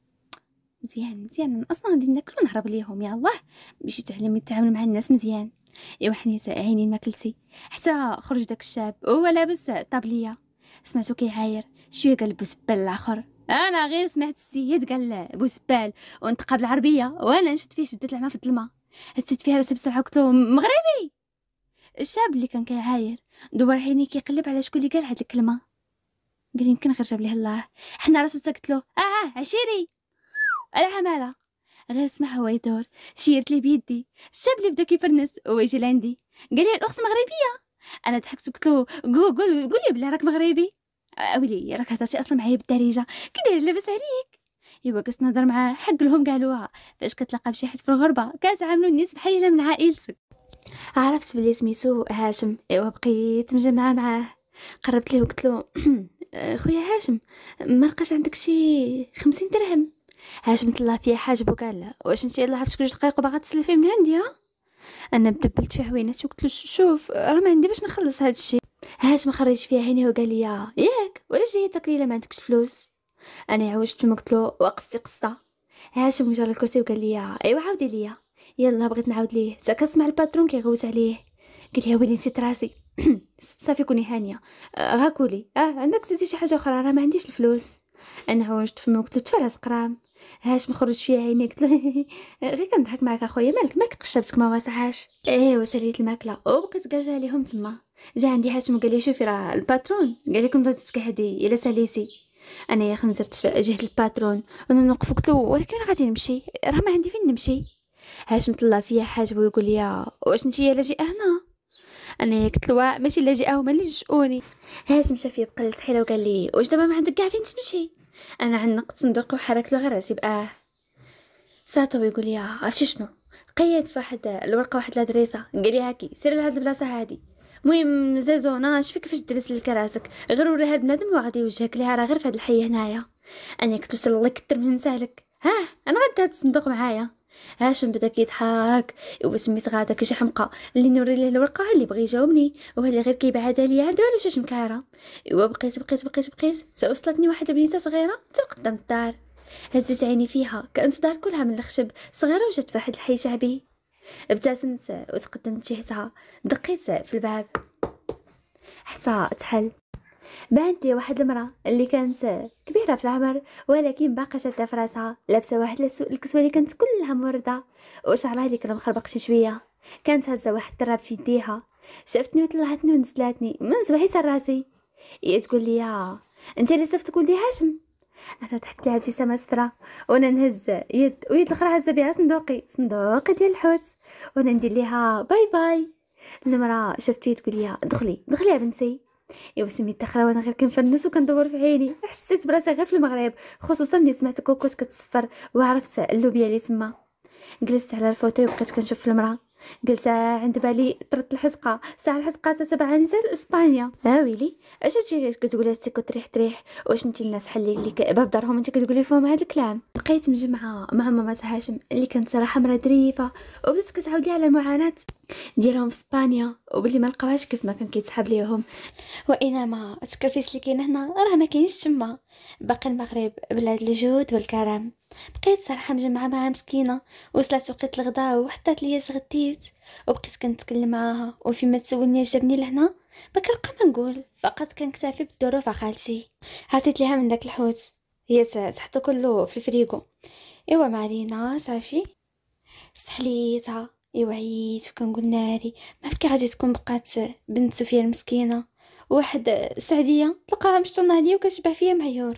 مزيان مزيان أنا أصلا غادي ناكل ونهرب ليهم الله باش تعلمي تتعامل مع الناس مزيان إيوا حنيت عيني ماكلتي حتى خرج داك الشاب هو لابس طابليه سمعتو كيعاير شويه قال بوسبال الاخر انا غير سمعت السيد قال بوسبال ونتقاب العربيه وانا نشد فيه شدت العمى في الظلمه حسيت فيه راسي بسرعه قلت مغربي الشاب اللي كان كيعاير دور عيني كيقلب على شكون اللي قال هاد الكلمه قال يمكن غير جاب ليه الله حنا راسو قلت له اه, آه، عشيري العمالة غير سمع هو يدور شيرت لي بيدي الشاب اللي بدا كيفرنس هو يجي لعندي قال لي الاخت مغربيه انا ضحكت قلت له قول قول قول لي بلي راك مغربي اولي آه، آه، راك هضرتي اصلا معايا بالدارجه كي داير لاباس عليك ايوا كنت نهضر معاه حق لهم قالوها آه، فاش كتلاقى بشي حد في الغربه كتعاملو الناس بحال من عائلتك عرفت بلي سميتو هاشم ايوا بقيت مجمعه معاه قربت ليه وقلت له [CLEARS THROAT] خويا هاشم ما عندك شي خمسين درهم هاشمت الله فيها حاجب وقال لها واش انت الا عرفت جوج دقائق وباغا تسلفي من عندي ها انا بدبلت في حوينات وقلت له شوف راه ما عندي باش نخلص هذا الشيء هاشم خرج فيها عيني وقال لي ياك ولا جايه تاكلي ما عندكش فلوس انا عوجت ثم قلت له وقصتي قصه هاشم جا الكرسي وقال لي ايوا عاودي ليا يلا بغيت نعاود ليه تا كنسمع الباترون كيغوت عليه قلت لها ويلي نسيت راسي [CLEARS THROAT] صافي كوني هانيه آه، غاكولي اه عندك تزيد شي حاجه اخرى راه ما عنديش الفلوس انا هوجت فمه قلت له تفرس قرام هاش مخرج فيها عيني قلت له غير كنضحك معاك اخويا مالك مالك قشبتك ما واسعهاش ايوا وسريت الماكله وبقيت جالسه عليهم تما جا عندي هاشم وقال لي شوفي راه الباترون قال لكم تتكهدي الا ساليتي انا يا خنزرت في جهه الباترون وانا نوقف قلت له ولكن غادي نمشي راه ما عندي فين نمشي هاشم طلع فيا حاجب ويقول لي واش نتي لاجئه هنا انا قلت له ماشي لاجئه هما اللي جئوني هاش مشى فيه بقلت حيره وقال لي واش دابا ما عندك كاع فين تمشي انا عنقت صندوق وحركت له غير راسي باه ساتو يقول لي عرفتي آه، شنو قيد في واحد الورقه واحد الادريسه قال لي هاكي سير لهاد البلاصه هادي المهم زازونا شوفي كيفاش درس لك راسك غير وريها لبنادم وغادي يوجهك ليها راه غير في هاد الحي هنايا انا قلت له الله كثر من مسالك ها انا غدا هاد الصندوق معايا هاشم بدا كيضحك وسميت غادا كشي حمقى اللي نوري ليه الورقه اللي بغى يجاوبني وهو اللي غير كيبعدها ليا عنده على شي مكاره ايوا بقيت بقيت بقيت بقيت تا وصلتني واحد البنيته صغيره تا قدام الدار هزيت عيني فيها كانت دار كلها من الخشب صغيره وجات في واحد الحي شعبي ابتسمت وتقدمت جهتها دقيت في الباب حتى تحل بانت لي واحد المرأة اللي كانت كبيرة في العمر ولكن باقا شادة في راسها لابسة واحد الكسوة اللي كانت كلها موردة وشعرها اللي كان مخربق شي شوية كانت هزة واحد التراب في يديها شافتني وطلعتني ونزلاتني من صباحي سر راسي هي تقول لي آه، انت اللي صفتك ولدي هاشم انا ضحكت لها ابتسامه صفرا وانا نهز يد ويد الاخرى هزه بها صندوقي صندوقي ديال الحوت وانا ندير ليها باي باي المراه شافت فيه تقول لي آه، دخلي دخلي يا بنتي ايوا سميت تخرا وانا غير كنفنس وكندور في عيني حسيت براسي غير في المغرب خصوصا ملي سمعت كوكوت كتصفر وعرفت اللوبيا اللي تما جلست على الفوتي وبقيت كنشوف في المراه قلت عند بالي طرت الحزقه ساعه الحزقه سبعه نزال اسبانيا ها آه، ويلي اش هادشي كتقولي هاتي كتريح تريح واش انت الناس حلي اللي كباب دارهم انت كتقولي فيهم هاد الكلام بقيت مجمعه مع ماما هاشم اللي كانت صراحه مرا دريفه وبدات كتعاودي على المعاناه ديالهم في اسبانيا وبلي ما لقاوهاش كيف ما كان كيتسحب ليهم وانما التكرفيس اللي كاين هنا راه ما كاينش تما باقي المغرب بلاد الجود والكرم بقيت صراحه مجمعه معها مسكينه وصلت وقت الغداء وحطات ليا تغديت وبقيت كنتكلم معاها وفيما تسولني جابني لهنا ما كنلقى ما نقول فقط كنكتفي بالظروف خالتي عطيت ليها من داك الحوت هي تحطو كله في الفريغو ايوا معلينا صافي سحليتها ايوا عييت وكنقول ناري ما فكي غادي تكون بقات بنت سفيه المسكينه واحد سعديه تلقاها مشطونه عليا وكتشبه فيا معيور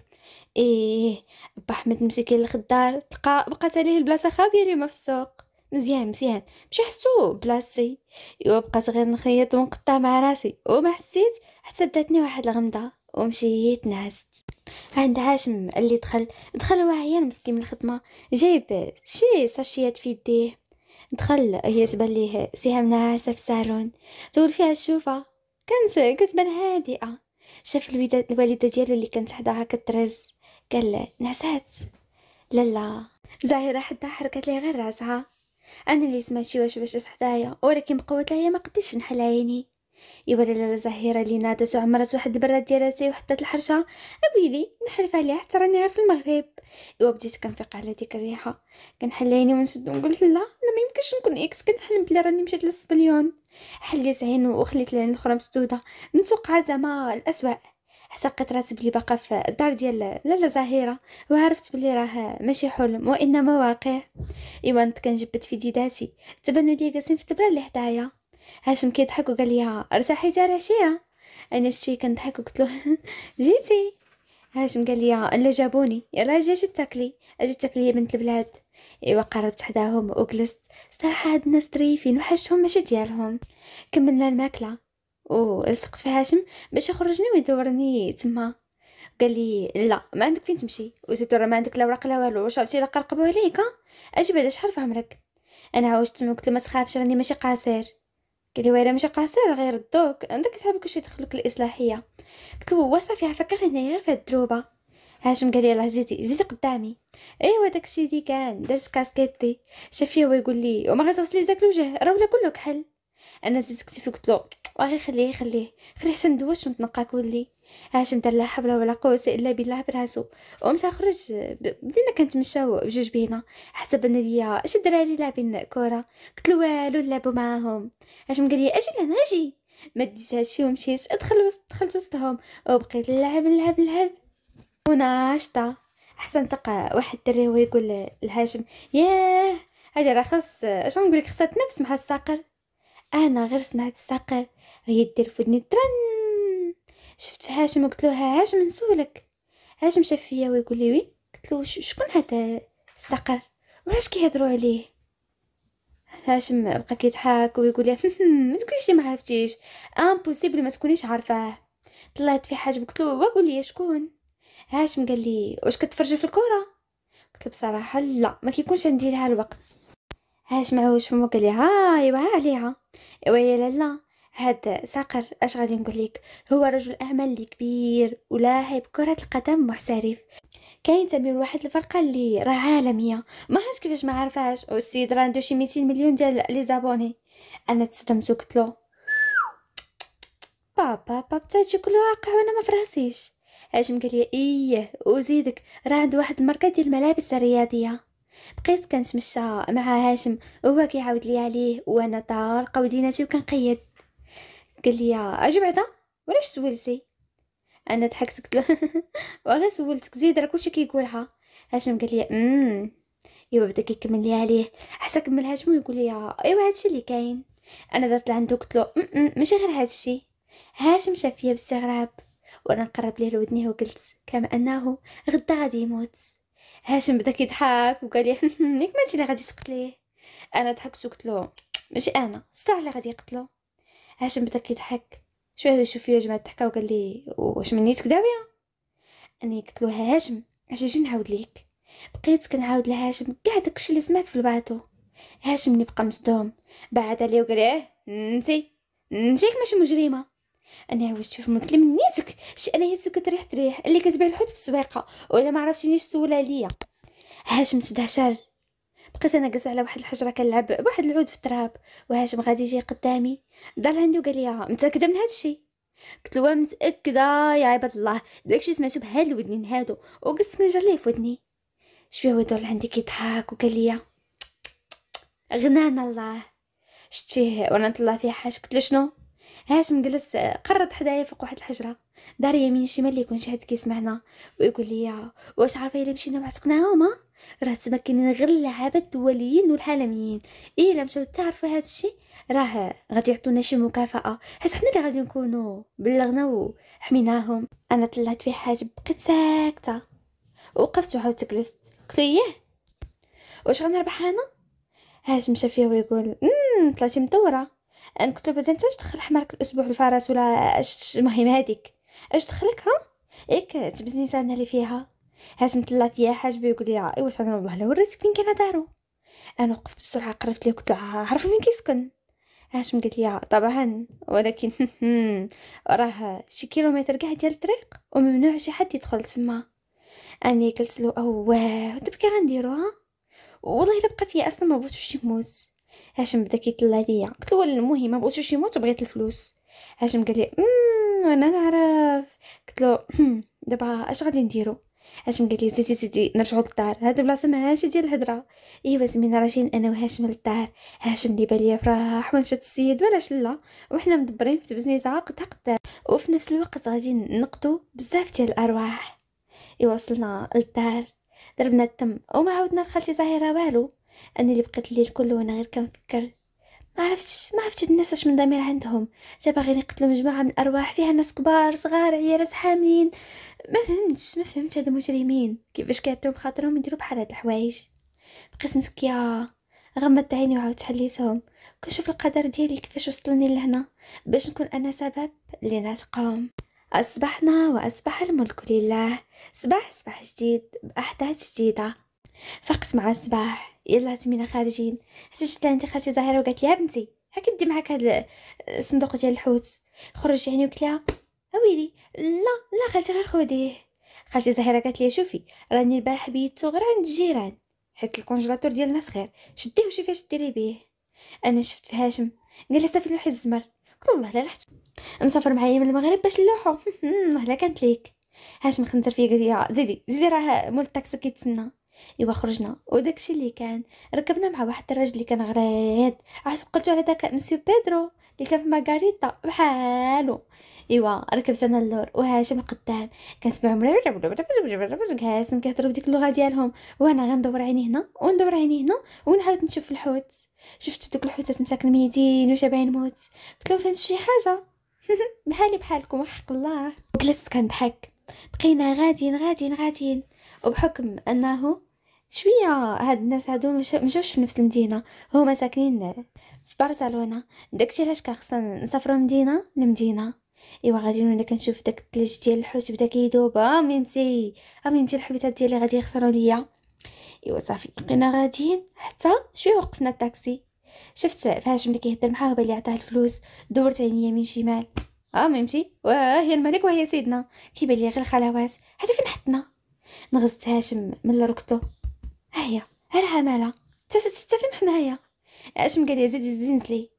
ايه با حمد مسكين الخدار تلقى بقات عليه البلاصه خابيه اليوم في السوق مزيان مزيان مشي حسو بلاصتي ايوا بقات غير نخيط ونقطع مع راسي وما حسيت حتى داتني واحد الغمضه ومشيت نعست عند هاشم اللي دخل دخل واعيا مسكين من الخدمه جايب شي ساشيات في يديه دخل هي تبان ليه سهام ناعسه في الصالون دور فيها الشوفه كانت كتبان هادئه شاف الوالده ديالو اللي كانت حداها كترز قال نعسات لا زاهرة حتى حركت لي غير راسها انا اللي سمعت شي واش باش حدايا ولكن بقوه ليا ما قدتش نحل عيني ايوا لالا زهيره اللي نادت وعمرت واحد البراد ديال راسي وحطت الحرشه ابيلي نحلف عليها حتى راني غير في المغرب ايوا بديت كنفيق على ديك الريحه كنحل عيني ونسد وقلت لا لا ما يمكنش نكون اكس كنحلم بلي راني مشيت للسبليون حليت عين وخليت العين الاخرى مسدوده نتوقع زعما الاسوء حتى لقيت راسي بلي باقا في الدار ديال لالا زهيره وعرفت بلي راه ماشي حلم وانما واقع ايوا كنت كنجبد في ديداتي تبانوا لي جالسين في التبره اللي حدايا هاشم كيضحك وقال لي ارتاحي تاعي عشيه انا شتي كنضحك وقلت له [LAUGHS] جيتي هاشم قال لي الا جابوني يلا اجي اجي تاكلي اجي تاكلي يا بنت البلاد ايوا قربت حداهم وجلست صراحه هاد الناس طريفين وحشتهم ماشي ديالهم كملنا الماكله ولصقت في هاشم باش يخرجني ويدورني تما قال لي لا ما عندك فين تمشي وزيدو راه ما عندك لا وراق لا والو واش عرفتي لا قرقبو عليك اجي بعدا شحال في عمرك انا عاوجت قلت له ما تخافش راني ماشي قاصر قال لي ويلي ماشي قاصر غير الدوك عندك صحابك واش يدخلوك الاصلاحيه قلت له وصافي صافي هنايا غير في هاد الدروبه هاشم قال لي راه زيدي زيدي قدامي ايوا داكشي اللي كان درت كاسكيتي شاف فيا ويقول لي وما غتغسلي داك الوجه راه ولا كله كحل انا زيت كتفي قلت له واغي خليه خليه خليه حسن دواش ونتنقاك كلي هاشم دار لا حول ولا قوه الا بالله براسو ومشى خرج بدينا كنتمشاو بجوج بينا حتى بان ليا اش الدراري لاعبين كره قلت له والو نلعبوا معاهم هاشم قال لي اجي لهنا اجي ما ديتهاش فيهم شي ادخل وسط دخلت وسطهم وبقيت نلعب نلعب نلعب وناشطه حسن تلقى واحد الدري ويقول يقول لهاشم ياه هذه راه خاص اش نقول لك خصها تنفس مع الصقر انا غير سمعت الصقر وهي دير في ودني ترن شفت في هاشم وقلت له هاشم نسولك هاشم شاف فيا ويقول لي وي قلت له شكون هذا الصقر وعلاش كيهضروا عليه هاشم بقى كيضحك ويقول [LAUGHS] لي ما تكونيش ما عرفتيش امبوسيبل ما تكونيش عارفاه طلعت في حاجه قلت له قول لي شكون هاشم قال لي واش كتفرجي في الكره قلت له بصراحه لا ما كيكونش عندي لها الوقت هاش معوش فمو قال ها ايوا عليها ايوا يا لالا هاد صقر اش غادي نقول لك هو رجل اعمال لي كبير ولاعب كره القدم محترف كاين تميل واحد الفرقه اللي راه عالميه ما عرفتش كيفاش ما عرفهاش السيد راه عنده شي 200 مليون ديال لي زابوني انا تصدمت قلت له بابا بابا تاجي كل واقع وانا ما فراسيش هاشم قال لي ايه وزيدك راه عنده واحد الماركه ديال الملابس الرياضيه بقيت كنتمشى مع هاشم وهو كيعاود لي عليه وانا طارقه وديناتي وكنقيد قال لي اجي بعدا ولاش سولتي انا ضحكت قلت له [LAUGHS] وغير سولتك زيد راه كلشي كيقولها هاشم قال لي امم ايوا بدا كيكمل لي عليه حتى كمل هاشم ويقول لي ايوا هادشي اللي كاين انا درت لعندو قلت له أمم، أمم، ماشي غير هادشي هاشم شاف فيا باستغراب وانا نقرب ليه لودنيه وقلت كما انه غدا غادي يموت هاشم بدا كيضحك وقال لي [LAUGHS] ياك ما اللي غادي تقتليه انا ضحكت وقلت له ماشي انا سلع اللي غادي يقتلو هاشم بدا كيضحك شويه شوف فيا جماعه الضحكه وقال لي واش منيتك داويه انا قلت له هاشم اش اجي نعاود ليك بقيت كنعاود لهاشم كاع داكشي اللي سمعت في الباطو هاشم اللي بقى مصدوم بعد عليه وقال ايه نسي نسيك ماشي مجرمه انا عاوز تشوف من كلمه نيتك انا هي سكت ريح تريح اللي كتبيع الحوت في السويقه ولا ما عرفتينيش سولا ليا هاشم تدهشر بقيت انا جالسه على واحد الحجره كنلعب بواحد العود في التراب وهاشم غادي يجي قدامي ضل عندي وقال لي متاكده من هذا الشيء قلت له متاكده يا عباد الله داكشي سمعتو بهاد الودنين هادو وقلت سكنجر ليه في ودني شويه هو دور عندي كيضحك وقال لي غنان الله شفت فيه وانا نطلع فيه حاجه قلت له شنو هاشم جلس قرط حدايا فوق واحد الحجره دار يمين شمال اللي يكون شهد كيسمعنا ويقول لي واش عارفه الا مشينا وعتقناهم ها راه تما كاينين غير اللعابه الدوليين والعالميين الا إيه، مشاو تعرفوا هذا الشيء راه غادي يعطونا شي مكافاه حيت حنا اللي غادي نكونوا بلغنا وحميناهم انا طلعت في حاجه بقيت ساكته وقفت وعاودت جلست قلت ايه واش غنربح انا هاش مشى فيا ويقول امم طلعتي مدوره انا كنت بدا انت اش دخل حمارك الاسبوع الفراس ولا اش المهم هذيك اش دخلك ها ياك تبزني سنه اللي فيها هاشم طلع فيا حاجبي بيقول لي ايوا سبحان الله لا وريتك فين كان دارو انا وقفت بسرعه قرفت ليه قلت له عارف فين كيسكن هاشم قالت لي طبعا ولكن راه شي كيلومتر كاع ديال الطريق وممنوع شي حد يدخل تما اني قلت له اوه دابا غنديرو ها والله الا بقى فيا اصلا ما بغيتوش يموت هاشم بدا كيطلع ليا قلت له المهم ما بغيتوش يموت بغيت الفلوس هاشم قال لي أمم، وانا نعرف قلت له أمم، دابا اش غادي نديرو هاشم قال لي زيدي زيدي نرجعو للدار هاد البلاصه هاش ديال الهضره ايوا سمينا راجين انا وهاشم للدار هاشم اللي بالي ليا فراح ونشات السيد بلاش لا وحنا مدبرين في تبزنيته قد قدام وفي نفس الوقت غادي نقضوا بزاف ديال الارواح ايوا وصلنا للدار ضربنا التم وما عاودنا لخالتي زهيره والو انا اللي بقيت الليل كله وانا غير كنفكر ما عرفتش ما عرفتش الناس اش من ضمير عندهم زعما غير يقتلوا مجموعه من الارواح فيها ناس كبار صغار عيالات حاملين ما فهمتش ما فهمت هاد المجرمين كيفاش كيعطيو بخاطرهم يديروا بحال هاد الحوايج بقيت مسكيه غمضت عيني وعاودت حليتهم كنشوف القدر ديالي كيفاش وصلني لهنا باش نكون انا سبب اللي نعتقهم أصبحنا وأصبح الملك لله صباح صباح جديد بأحداث جديدة فقت مع الصباح يلا تمينا خارجين حتى جات عندي خالتي زهيره وقالت لها بنتي ها كدي معاك هاد الصندوق ديال الحوت خرج يعني وقلت لها ويلي لا لا خالتي غير خديه خالتي زهيره قالت لي شوفي راني البارح بيتو غير عند الجيران حيت الكونجيلاتور ديالنا صغير شديه وشوفي اش ديري بيه انا شفت في هاشم قال لي صافي لوحي الزمر قلت والله لا رحت مسافر معايا من المغرب باش نلوحو [LAUGHS] هلا كانت ليك هاشم خنزر فيا قال لي زيدي زيدي راه مول الطاكسي كيتسنى ايوا خرجنا وداكشي اللي كان ركبنا مع واحد الراجل اللي كان غريض عاد قلتو على داك مسيو بيدرو اللي كان في ماغاريتا بحالو ايوا ركبت انا اللور وهاشم قدام كنسمعهم هاشم كيهضروا بديك اللغه ديالهم وانا غندور عيني هنا وندور عيني هنا ونعاود نشوف الحوت شفت دوك الحوتات مساكن ميدين وشبعين موت قلت لهم فهمت شي حاجه [LAUGHS] بحالي بحالكم وحق الله وجلست كنضحك بقينا غاديين غاديين غاديين وبحكم انه شويه هاد الناس هادو مشاوش في نفس المدينه هما ساكنين في برشلونه داكشي علاش كان خصنا نسافروا مدينه لمدينه ايوا غادي وانا كنشوف داك الثلج ديال الحوت بدا كيدوب اه ميمتي اه ميمتي الحبيتات ديالي غادي يخسروا ليا ايوا صافي بقينا غاديين حتى شويه وقفنا الطاكسي شفت فهاشم اللي كيهضر معاه هو عطاه الفلوس دورت عيني يمين شمال اه ميمتي واه هي الملك وهي سيدنا كيبان لي غير الخلاوات حتى فين حطنا نغزت هاشم من ركبته هي ها مالها حتى فين حنايا هاشم قال لي زيدي زيدي نزلي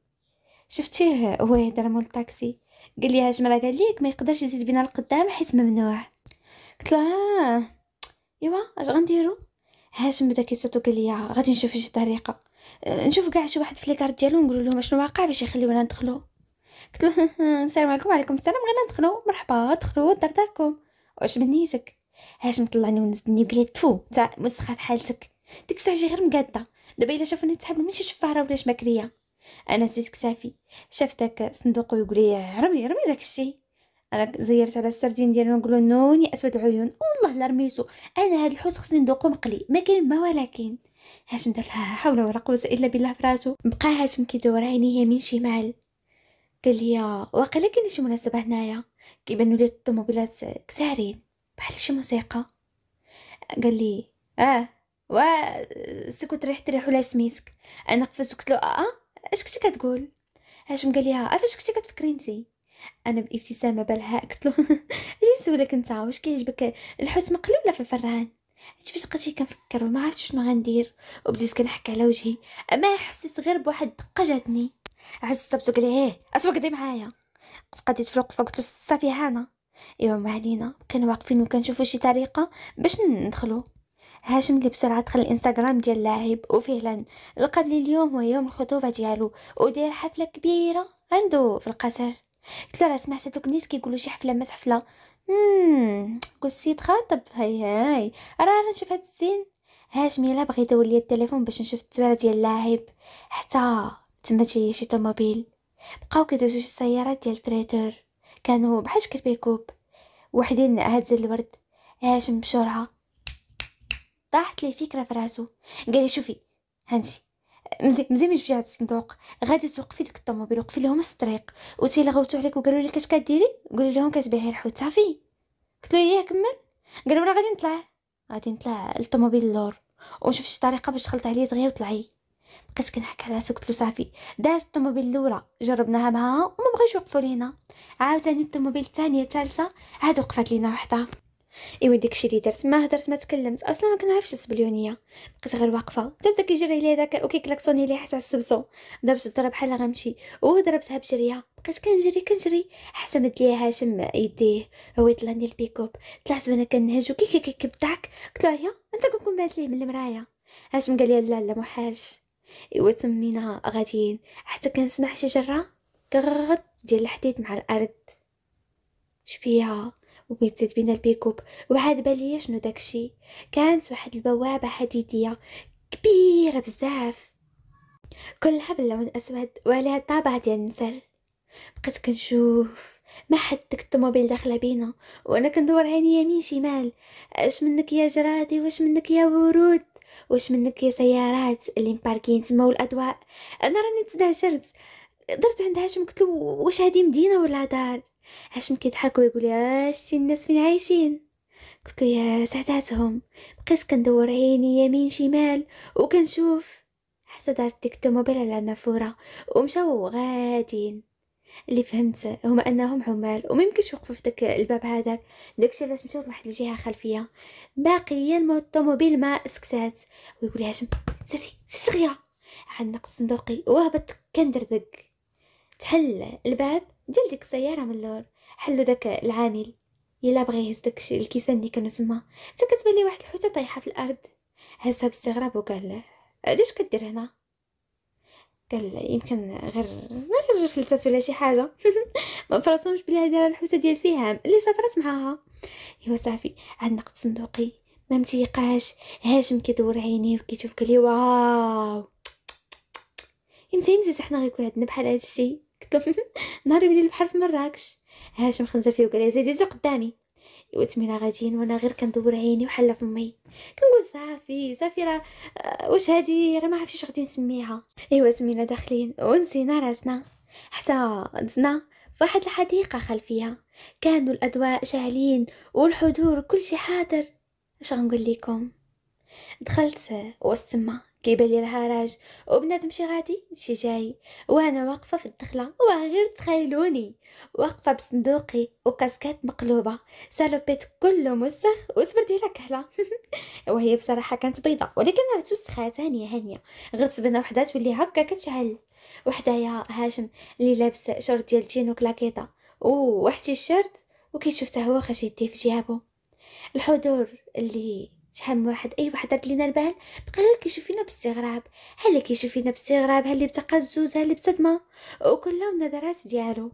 شفت فيه هو يهضر مول الطاكسي قال لي هاشم راه قال ليك ما يقدرش يزيد بينا القدام حيت ممنوع قلت له آه. ايوا اش غنديرو هاشم بدا كيصوت وقال لي آه، غادي نشوف شي طريقه آه، نشوف كاع شي واحد في ليكارت ديالو نقول لهم شنو واقع باش يخليونا ندخلو قلت له [LAUGHS] السلام عليكم وعليكم السلام بغينا ندخلو مرحبا دخلوا دار داركم واش منيتك هاشم طلعني ونزلني وقال لي تفو تاع مسخه في حالتك ديك الساعه غير مقاده دابا الا شافوني تحبل ماشي شفاره ولا شماكريه انا سيسك كتافي شفتك داك ويقول لي رمي رمي داك الشيء انا زيرت على السردين ديالو نقول نوني اسود العيون والله لا رميتو انا هاد الحوت خصني ندوقو مقلي ما كاين ما ولكن هاشم دار لها حول ولا قوه الا بالله فراسو بقى هاشم كيدور عينيه يمين شمال قال لي واقيلا كاين شي مناسبه هنايا كيبانو لي الطوموبيلات كسارين بحال شي موسيقى قال لي اه و سكت ريحت ريحو ولا سميتك انا قفزت قلت له اه اش آه، كنتي كتقول هاشم قال لها افاش آه، كنتي كتفكري انت انا بابتسامه بلهاء قلت له [LAUGHS] اجي نسولك انت واش كيعجبك الحوت مقلوب ولا في الفران فاش بقيت كنفكر وما عرفتش شنو غندير وبديت كنحك على وجهي اما حسيت غير بواحد الدقه جاتني عزت طبت قال ايه اتوقدي معايا تقديت الوقفه فقلت له صافي هانا ايوا ما علينا بقينا واقفين وكنشوفوا شي طريقه باش ندخلو هاشم اللي بسرعه دخل الانستغرام ديال اللاعب وفعلا القبل اليوم هو يوم الخطوبه ديالو ودير حفله كبيره عنده في القصر قلت له راه سمعت هذوك الناس كيقولوا شي حفله ما حفله امم قلت سيد خاطب هاي هاي راه نشوف هاد الزين هاشم يلا بغى يدور ليا التليفون باش نشوف التصويره ديال اللاعب حتى تما جاي شي طوموبيل بقاو كيدوزو شي سيارات ديال تريتور كانوا بحال شكل بيكوب وحدين هاد الورد هاشم بسرعه طاحت لي فكره في راسو قال لي شوفي هانتي مزي مزي مش باش الصندوق غادي توقفي ديك الطوموبيل وقفي لهم الطريق وتيلغوتو عليك وقالوا لك اش كديري قولي لهم كتبيعي الحوت صافي قلت له ايه كمل قالوا انا غادي نطلع غادي نطلع للطوموبيل اللور ونشوف شي طريقه باش تخلطي عليا دغيا وطلعي بقيت كنحك على راسو قلت له صافي دازت الطوموبيل الاولى جربناها معاها وما بغيش يوقفوا لينا عاوتاني الطوموبيل الثانيه الثالثه عاد وقفت لينا وحده ايوا داكشي اللي درت ما هدرت ما تكلمت اصلا ما كنعرفش السبليونيه بقيت غير واقفه تبدا بدا كيجري لي داك وكيكلاكسوني لي حتى السبسو ضربت الضرب بحال غنمشي وضربتها بجريه بقيت كنجري كنجري حتى مد ليا هاشم يديه هو يطلعني البيكوب طلعت وانا كنهج وكي كي كبتاك قلت له هيا أيوة، انت كنكون بعد ليه من المرايه هاشم قال لي لا لا محاش ايوا تمينا غاديين حتى كنسمع شجره كغغط ديال الحديد مع الارض شبيها وبيتزيد بينا البيكوب وعاد بالي شنو داكشي كانت واحد البوابه حديديه كبيره بزاف كلها باللون اسود وعليها الطابع ديال النسر بقيت كنشوف ما حد داك الطوموبيل داخله بينا وانا كندور عيني يمين شمال اش منك يا جرادي واش منك يا ورود واش منك يا سيارات اللي مباركين تما والاضواء انا راني تدهشرت درت عندها شمكتو واش هادي مدينه ولا دار هاشم كيضحك ويقول يا شتي الناس فين عايشين قلت له يا سعداتهم بقيت كندور عيني يمين شمال وكنشوف حتى دارت ديك الطوموبيل على النافوره ومشاو غاديين اللي فهمت هما انهم عمال وميمكنش يوقفوا في داك الباب هذاك داكشي علاش مشاو لواحد الجهه خلفيه باقي الطوموبيل ما سكسات ويقول لي هاشم سيري سيري عنق صندوقي وهبط كندردق تحل الباب ديال ديك السياره من اللور حلو داك العامل يلا بغى يهز داك الكيسان اللي كانوا تما حتى كتبان ليه واحد الحوته طايحه في الارض هزها باستغراب وقال له علاش أه، كدير هنا قال يمكن غير غير فلتات ولا شي حاجه [LAUGHS] ما فراتهمش بلي هذه الحوته ديال سهام اللي سافرت معاها ايوا صافي عاد صندوقي ما متيقاش هاشم كيدور عينيه وكيشوف قال لي واو [TSK] يمتى يمتى حنا غيكون عندنا بحال هذا الشيء كتب [LAUGHS] نهار يولي البحر في مراكش هاشم خنزة فيه وقال زيد زيد قدامي ايوا تمينا غاديين وانا غير كندور عيني وحله فمي كنقول صافي صافي راه آه، واش هادي راه ما عرفتش غادي نسميها ايوا تمينا داخلين ونسينا راسنا حتى دزنا فواحد الحديقه خلفيها كانوا الاضواء شاعلين والحضور كل شي حاضر اش غنقول لكم دخلت وسط تما كيبان لي الحراج وبنات مشي غادي شي جاي وانا واقفه في الدخله وغير تخيلوني واقفه بصندوقي وكاسكات مقلوبه شالوبيت كله موسخ وسبرتي لك كحله [LAUGHS] وهي بصراحه كانت بيضه ولكن راه توسخات هانيه هانيه غير تصبنا وحده تولي هكا كتشعل وحدايا هاشم اللي لابس شورت ديال تينو وكلاكيطه وواحد الشورت وكيشوف حتى هو خاش يديه في جيابو الحضور اللي شحال من واحد اي أيوة، واحد درت لينا البال بقى غير كيشوف فينا باستغراب هل اللي كيشوف فينا باستغراب هل اللي بتقزز هل اللي بصدمه وكلهم نظرات ديالو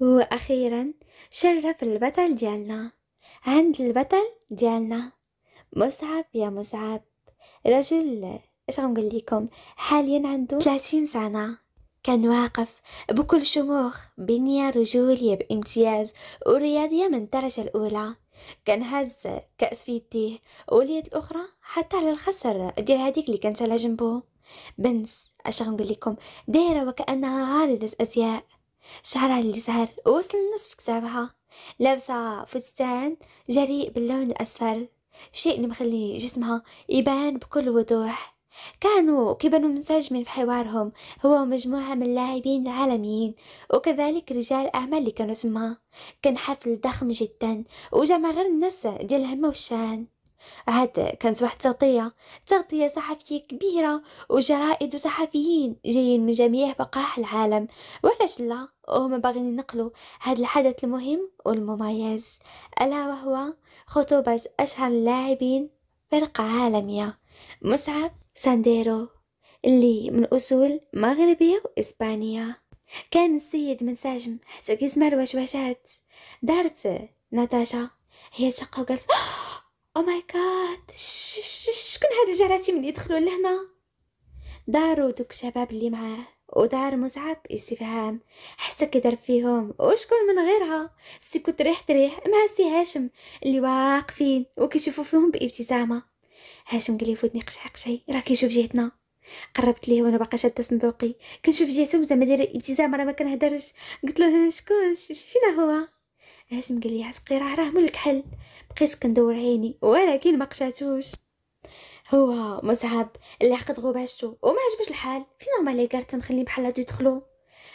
واخيرا شرف البطل ديالنا عند البطل ديالنا مصعب يا مصعب رجل اش غنقول لكم حاليا عنده 30 سنه كان واقف بكل شموخ بنية رجولية بامتياز ورياضية من الدرجة الأولى كان هز كأس في يديه واليد الأخرى حتى على الخسر ديال هذيك اللي كانت على جنبه بنس اش غنقول لكم دايره وكانها عارضه ازياء شعرها اللي زهر وصل النصف كتابها لابسه فستان جريء باللون الاصفر شيء اللي مخلي جسمها يبان بكل وضوح كانوا كبنوا منسجمين في حوارهم هو ومجموعة من اللاعبين العالميين وكذلك رجال أعمال اللي كانوا سما كان حفل ضخم جدا وجمع غير الناس ديال الهمة والشان عاد كانت واحد التغطية تغطية صحفية كبيرة وجرائد وصحفيين جايين من جميع بقاع العالم وعلاش لا وهم باغيين ينقلوا هذا الحدث المهم والمميز ألا وهو خطوبة أشهر اللاعبين فرقة عالمية مسعف سانديرو اللي من أصول مغربية وإسبانية كان السيد منسجم حتى كيسمع الوشوشات دارت ناتاشا هي شقة وقالت او ماي جاد شكون هاد الجراتي من يدخلوا لهنا داروا دوك الشباب اللي معاه ودار مصعب استفهام حتى كيدار فيهم وشكون من غيرها سي كنت ريح تريح مع سي هاشم اللي واقفين وكيشوفوا فيهم بابتسامه هاشم قال لي فوتني قشعه قشعي راه كيشوف جهتنا قربت ليه وانا باقا شاده صندوقي كنشوف جهتهم زعما داير ابتسامه راه ما كنهدرش قلت له شكون فينا هو هاشم قال لي عتقي راه راه مول الكحل بقيت كندور عيني ولكن ما قشعتوش هو مصعب اللي عقد غباشتو وما عجبش الحال فين هما لي كارت تنخلي بحال هادو يدخلوا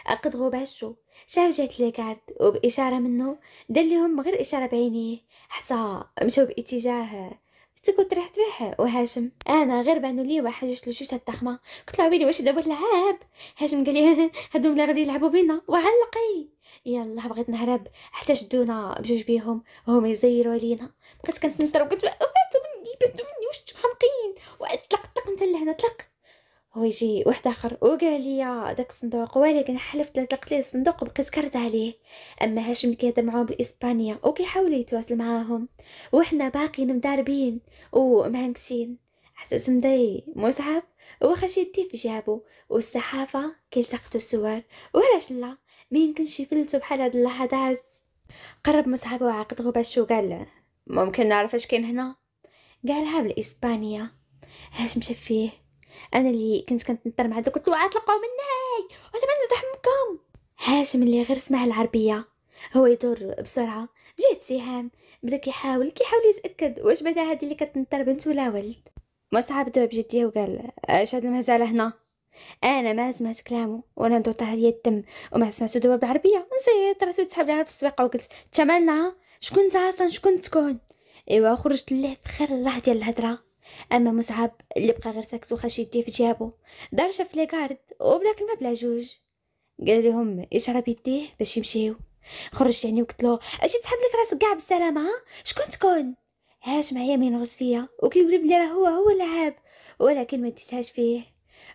عقد غباشتو شاف جات لي كارت وباشاره منه دار ليهم غير اشاره بعينيه حتى مشاو باتجاه تكو تريح تريح وهاشم انا غير بانوا لي واحد جوج لجوج الضخمه قلت له عبيلي واش دابا اللعاب هاشم قال لي [LAUGHS] هادو ملي غادي يلعبوا بينا وعلقي يلا بغيت نهرب حتى شدونا بجوج بيهم وهم يزيروا علينا بقيت كنتنطر وقلت بنتو مني بنتو مني واش حمقين وطلق طلق نتا لهنا طلق هو يجي واحد اخر وقال لي آه، داك الصندوق ولكن حلفت لا تلقت ليه الصندوق وبقيت كرت عليه اما هاشم كيهضر معاهم بالاسبانيا وكيحاول يتواصل معاهم وحنا باقيين مداربين ومهنكسين حتى مضاي مصعب واخا شي يدي في جابو والصحافه كيلتقطوا الصور وعلاش لا ما يمكنش يفلتوا بحال هاد اللحظات قرب مصعب وعقد غباش وقال له ممكن نعرف اش كاين هنا قالها بالاسبانيا هاشم شاف فيه انا اللي كنت كنتنطر مع دوك له تلقاو مناي وانا ما نزدحمكم هاشم اللي غير سمع العربيه هو يدور بسرعه جهه سهام بدا كيحاول كيحاول يتاكد واش بدا هذه اللي كتنطر بنت ولا ولد مصعب دوب بجديه وقال اش هاد المهزله هنا انا ما سمعت كلامه وانا ندور طاح ليا الدم وما سمعتو دوب بالعربيه نسيت راسي تسحب لها في السويقه وقلت تمنى شكون انت اصلا شكون تكون ايوا خرجت ليه في خير الله ديال الهضره اما مصعب اللي بقى غير ساكت وخاش يديه في جيابو دار شاف لي كارد وبلا كلمه بلا جوج قال لهم اشرب يديه باش يمشيو خرج يعني وقلت له اجي تسحب لك راسك كاع بالسلامه ها شكون تكون هاش معايا من غز فيا وكيقول بلي راه هو هو اللعاب ولكن ما ديتهاش فيه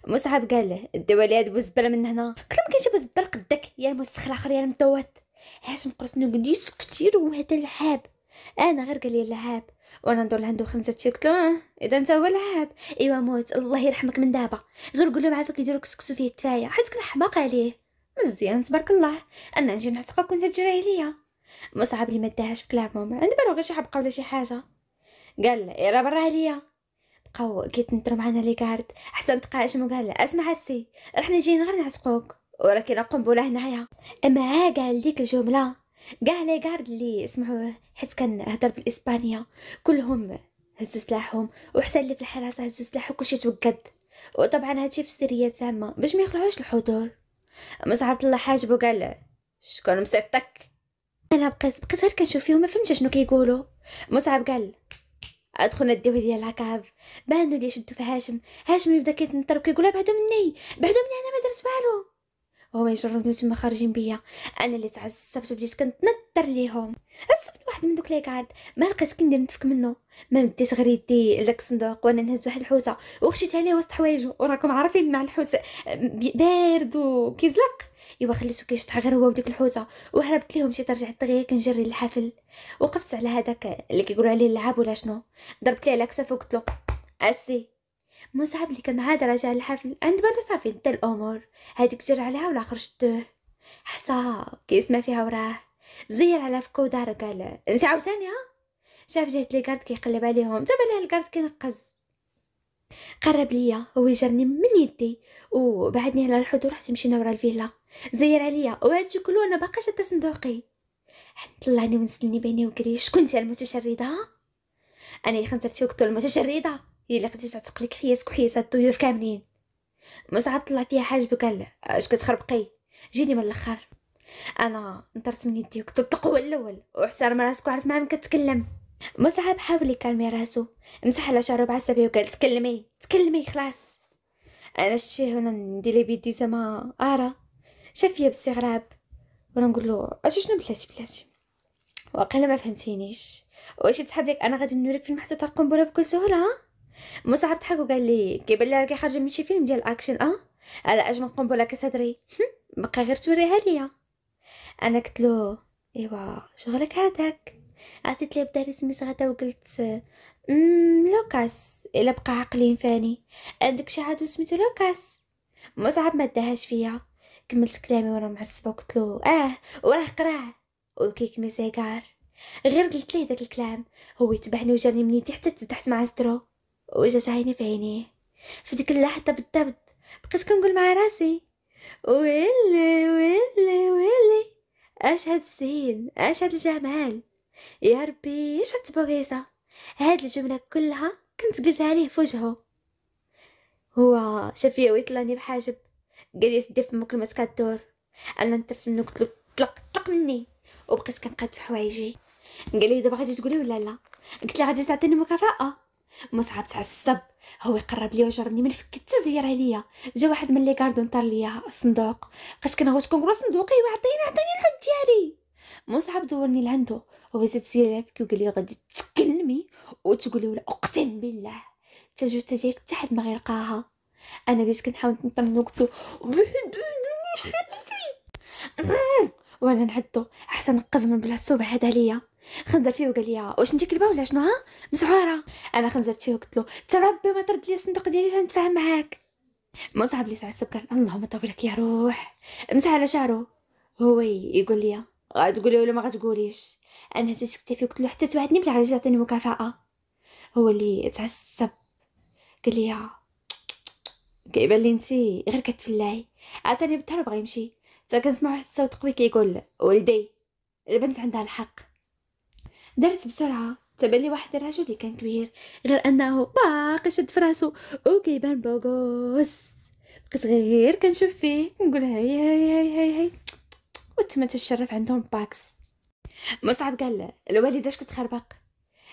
مصعب قال له الدوالي هاد بزبل من هنا كل ما كنجيب قدك يا المسخ الاخر يا المدوت هاشم قرصني وقال لي سكتي وهذا اللعاب انا غير قال لي اللعاب وانا ندور لعندو خمسة يقتلوه اه، اذا انت هو العاب ايوا موت الله يرحمك من دابا غير قول لهم عافاك يديروك كسكسو فيه التفايا حيت كنا حماق عليه مزيان تبارك الله انا نجي نعتقك وانت تجري عليا مصعب لي ما داهاش كلاب ماما عند بالو غير شي حبقه ولا شي حاجه قال لها إيه، راه برا عليا بقاو كيتنطرو معانا لي كارد حتى نتقاشم وقال لها اسمع السي راح جايين غير نعتقوك ولكن قنبله هنايا اما ها قال ديك الجمله كاع لي كارد اللي سمعوه حيت كنهضر بالاسبانيا كلهم هزو سلاحهم وحسن اللي في الحراسه هزو سلاحه وكلشي توقد وطبعا هادشي في سريه تامه باش ما يخلعوش الحضور مسعد الله حاجبو قال شكون مصيفطك انا بقيت بقيت غير كنشوف ما فهمتش شنو كيقولوا مصعب قال ادخل نديو ديال العكاب بانوا لي شدوا في هاشم هاشم يبدا كيتنطر وكيقولها بعدو مني بعدو مني انا ما درت والو وهما يجروني تما خارجين بيا انا اللي تعصبت وبديت كنتنطر ليهم عصبت واحد من دوك كارد ما لقيت كندير نتفك منه ما مديت غير يدي لك الصندوق وانا نهزت واحد الحوته وخشيت عليه وسط حوايجو وراكم عارفين مع الحوت بارد وكيزلق ايوا خليته كيشطح غير هو وديك الحوته وهربت ليهم شي ترجع دغيا كنجري للحفل وقفت على هذاك اللي كيقولوا عليه اللعاب ولا شنو ضربت ليه على كتفه وقلت له اسي مصعب اللي كان عاد راجع الحفل عند بالو صافي انت الامور هاديك جر عليها ولا خرجته حصى كيسمع فيها وراه زير على فكو دار قال انت عاوتاني ها شاف جهه لي كارد كيقلب عليهم تبع ليه الكارد كينقز قرب ليا هو جرني من يدي وبعدني على الحضور ورحت مشينا ورا الفيلا زير عليا وهاد كله انا باقا شاده صندوقي حنت طلعني ونسلني بيني وكري شكون انت المتشرده انا خنزرتي وقتو المتشرده اللي غادي تعتق لك حياتك وحياه الضيوف كاملين ما صعب طلع فيها حاجبك لا اش كتخربقي جيني من الاخر انا نطرت من يديك تطق هو الاول وحسار راسك وعرف مع من كتكلم ما حاول يكالمي راسو مسح على شعره بعصبيه وقال تكلمي تكلمي خلاص انا شفيه فيه وانا ندير بيدي زعما ارى شاف فيا باستغراب وانا نقول له اش شنو بلاتي بلاتي واقيلا ما فهمتينيش واش تحب لك انا غادي نوريك في المحطوطه القنبله بكل سهوله ها مصعب ضحك وقال لي كيبان لي راكي خارجه من شي فيلم ديال الاكشن اه على اجمل قنبله كصدري بقى غير توريها ليا انا قلت له ايوا شغلك هذاك عطيت ليه بدار اسمي غدا وقلت لوكاس الا بقى عقلي فاني عندك شي عدو سميتو لوكاس مصعب ما داهاش فيا كملت كلامي وانا معصبه وقلت له اه وراه قراه ويبكيك سيجار غير قلت ليه داك الكلام هو يتبعني وجاني من تحت حتى مع سترو وجات عيني في عينيه في ديك اللحظة بالضبط بقيت كنقول مع راسي ويلي ويلي ويلي اش هاد الزين اش هاد الجمال يا ربي اش هاد التبغيصة هاد الجملة كلها كنت قلتها ليه في وجهه هو شاف فيا ويطلعني بحاجب قال لي سدي فمك الماء كدور انا نترت منه قلت له طلق طلق مني وبقيت كنقاد في حوايجي قال لي دابا غادي تقولي ولا لا قلت له غادي تعطيني مكافاه مصعب تعصب هو يقرب ليا وجرني من فك التزيير عليا جا واحد من لي كاردون طار ليا الصندوق بقيت كنغوت كنقول صندوقي وعطيني عطيني الحد ديالي مصعب دورني لعندو هو زاد سير لعبك وقال لي غادي تكلمي وتقولي ولا اقسم بالله تا جوج تا جايك حتى حد ما غيلقاها انا بديت كنحاول نطمن وقتو أمم، وانا نعدو احسن نقز من بلا الصوب هذا ليا خنزر فيه وقال لي واش انت كلبه ولا شنو ها مسعوره انا خنزرت فيه وقلت له تربي ما ترد لي الصندوق ديالي نتفاهم معاك مصعب لي ساعه السبكه اللهم طولك يا روح مسح على شعره هو يقول لي غتقولي ولا ما غتقوليش انا هزيت كتافي وقلت له حتى توعدني بلي غادي تعطيني مكافاه هو اللي تعصب قال لي كيبان لي نتي غير كتفلاي عطاني بالظهر وبغى يمشي تا كنسمع واحد الصوت قوي كيقول كي ولدي البنت عندها الحق درت بسرعة تبان واحد الرجل اللي كان كبير غير انه باقي شد فراسو وكيبان بوغوس بقيت غير كنشوف فيه كنقول هاي هاي هاي هاي هاي وتما تشرف عندهم باكس مصعب قال الوالدة اش كتخربق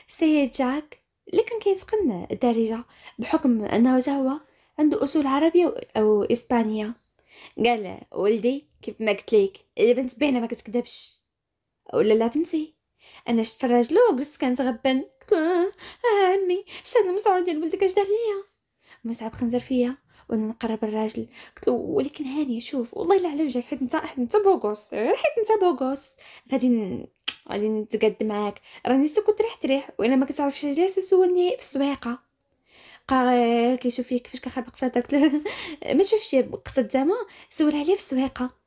سيد جاك اللي كان كيتقن الدارجة بحكم انه هو عنده اصول عربية او اسبانية قال ولدي كيف ما قلت لك البنت باينه ما كتكذبش ولا لا بنتي انا شفت الراجل وجلست كنتغبن قلت له اه, آه، عمي شاد هاد المسعور ديال ولدك اش دار ليا مصعب خنزر فيا وانا نقرب الراجل قلت له ولكن هانيه شوف والله الا على وجهك حيت انت حيت انت بوغوس غير إيه، حيت انت بوغوس غادي غادي نتقد معاك راني سكت ريح تريح وانا ما كتعرفش عليا سولني في بقى غير آه، كيشوف فيك كيفاش كخربق فيها قلت له [LAUGHS] ما شوفش قصد زعما سول عليا في السويقه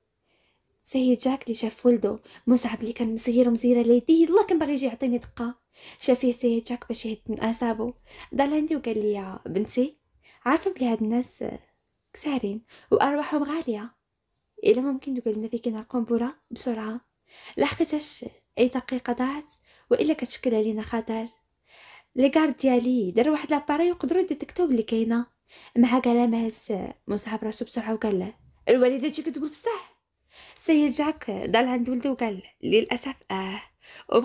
سي جاك اللي شاف ولدو مصعب اللي كان مسير مزيره ليديه الله كان باغي يجي يعطيني دقه شافيه سي جاك باش يهد من اعصابه دار عندي وقال لي بنتي عارفه بلي هاد الناس كسارين وارواحهم غاليه الا ممكن تقول لنا فين كاين القنبله بسرعه لحقتاش اي دقيقه ضاعت والا كتشكل علينا خطر لي ديالي دار واحد لاباري يقدروا يديتكتو بلي كاينه مع كلام هز مصعب راسو بسرعه وقال له الوالده تجي كتقول بصح سيد جاك ضل عند ولده وقال للأسف آه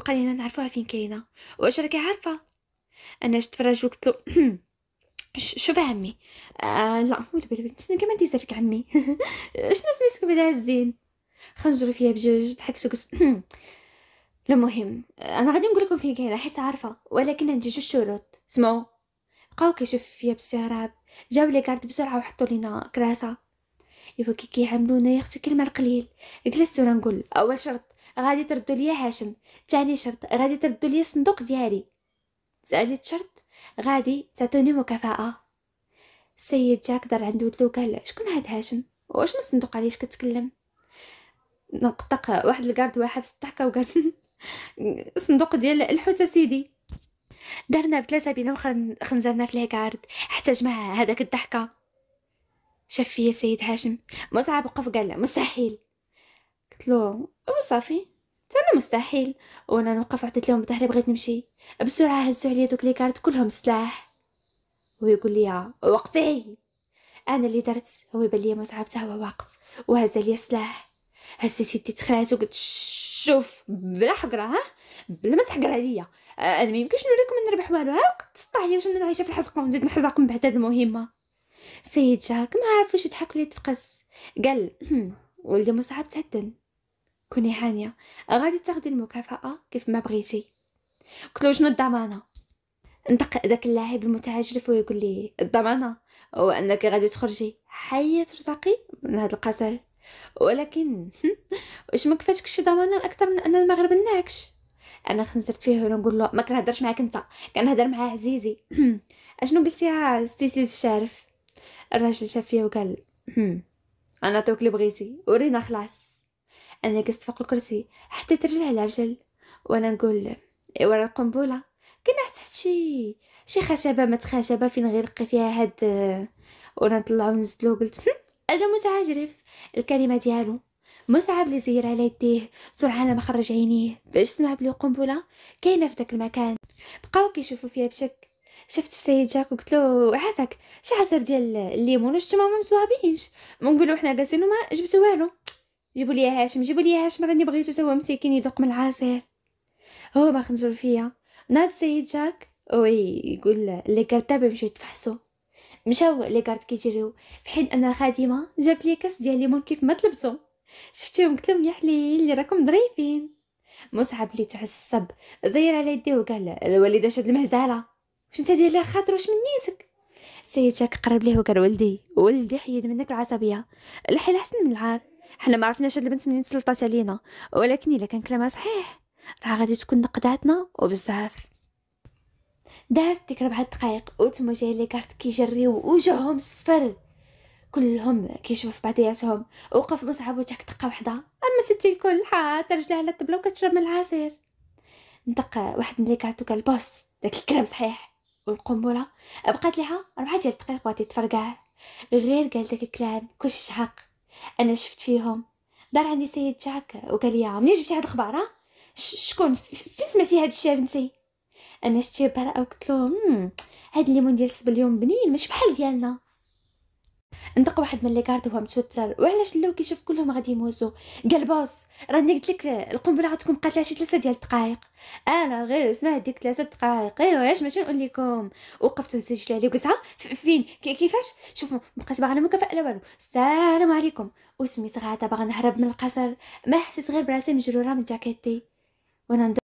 لينا نعرفوها فين كاينة واش راكي عارفة أنا تفرج وقلت له [CLEARS THROAT] شوف عمي آه لا ولا بلا بلا كمان تيزرك عمي [LAUGHS] شنو سميتك بدا الزين خنجرو فيا بجوج ضحكت وقلت المهم انا غادي نقول لكم فين كاينه حيت عارفه ولكن عندي جوج شروط سمعوا بقاو كيشوف فيا بالسراب جاو لي كارت بسرعه وحطوا لينا كراسه ايوا كي كيعاملونا يا اختي كلمه القليل جلست وانا نقول اول شرط غادي تردوا ليا هاشم ثاني شرط غادي تردوا ليا الصندوق ديالي ثالث شرط غادي تعطوني مكافاه السيد جاك دار عند ولدو قال شكون هاد هاشم من الصندوق علاش كتكلم نقطق واحد الكارد واحد الضحكه وقال [LAUGHS] صندوق ديال الحوت سيدي درنا بثلاثه بينا وخنزرنا في الكارد حتى جمع هذاك الضحكه شاف فيا سيد هاشم مصعب وقف قال له مستحيل قلت له وصافي انا مستحيل وانا نوقف عطيت لهم ظهري بغيت نمشي بسرعه هزوا عليا دوك لي كارت كلهم سلاح ويقول لي وقفي انا اللي درت هو يبان لي مصعب تا هو واقف وهز لي سلاح هزيت يدي تخلعت وقلت شوف بلا حقره ها بلا ما تحقر عليا انا ما يمكنش نوريكم نربح والو هاك لي واش انا عايشه في الحزق ونزيد نحزق من بعد هاد المهمه سيد جاك ما عرف واش يضحك ولا يتفقس قال ولدي مصعب تهدن كوني هانيه غادي تاخدي المكافاه كيف ما بغيتي قلت له شنو الضمانه نطق داك اللاعب المتعجرف ويقول لي الضمانه وانك غادي تخرجي حيه ترتقي من هذا القصر ولكن واش ما كفاتك شي ضمانه اكثر من ان المغرب غربناكش انا خنزرت فيه ولا نقول له ما كنهضرش معاك انت كنهضر مع عزيزي اشنو قلتي يا سيسي الشارف الراجل شاف فيها وقال أنا توك اللي بغيتي ورينا خلاص أنا جلست فوق الكرسي حطيت ترجع على رجل وأنا نقول ايوا راه القنبلة كنا تحت شي شي خشبة ما فين غيرقي فيها هاد وأنا نطلع ونزلو قلت أنا متعجرف الكلمة ديالو مصعب لي زير على يديه سرعان ما خرج عينيه باش سمع بلي القنبله كاينه في داك المكان بقاو كيشوفوا فيها بشك شفت السيد جاك وقلت له عافاك شي عصير ديال الليمون واش ماما ما مسوابينش من قبل وحنا جالسين وما جبتو والو جيبوا لي هاشم جيبوا لي هاشم راني بغيتو هو مسكين يذوق من العصير هو ما خنزور فيا ناد السيد جاك وي يقول لي كارت دابا يمشيو يتفحصوا مشاو لي كارت كيجريو في حين ان الخادمه جاب لي كاس ديال الليمون كيف ما طلبتو شفتيهم قلت لهم يا حليل اللي راكم ظريفين مصعب اللي تعصب زير على يديه وقال الوالده شاد المهزاله واش انت داير خاطر واش من نيتك السيد شاك قرب ليه وقال ولدي ولدي حيد منك العصبيه الحيل احسن من العار حنا ما عرفناش هاد البنت منين تسلطات علينا ولكن الا كان كلامها صحيح راه غادي تكون نقداتنا وبزاف دازت ديك ربع دقائق وتما جاي لي كارت كيجريو وجههم صفر كلهم كيشوفوا في بعضياتهم وقف مصعب وجهك دقه وحده اما ستي الكل حات رجلها على الطبله وكتشرب من العصير نطق واحد من لي كارت وقال بوس داك الكلام صحيح والقنبله بقات لها ربعة ديال الدقائق وغادي تفرقع غير قال داك الكلام كلشي شحق انا شفت فيهم دار عندي سيد جاك وقال لي منين جبتي هاد الخبار ها شكون فين سمعتي هاد الشيء بنتي انا شتي برا وقلت له هاد الليمون ديال سبليون اليوم بنين ماشي بحال ديالنا نطق واحد من لي كارد وهو متوتر وعلاش لو كيشوف كلهم غادي يموتوا قال بوس راني قلت لك القنبله غتكون قاتله شي ثلاثه ديال الدقائق انا غير اسمع ديك ثلاثه دقائق ايوا علاش ماشي نقول لكم وقفت وسجل عليه وقلت ها فين كيفاش شوفوا بقيت باغا لا مكافاه لا والو السلام عليكم وسميت غاده باغا نهرب من القصر ما حسيت غير براسي مجروره من جاكيتي وانا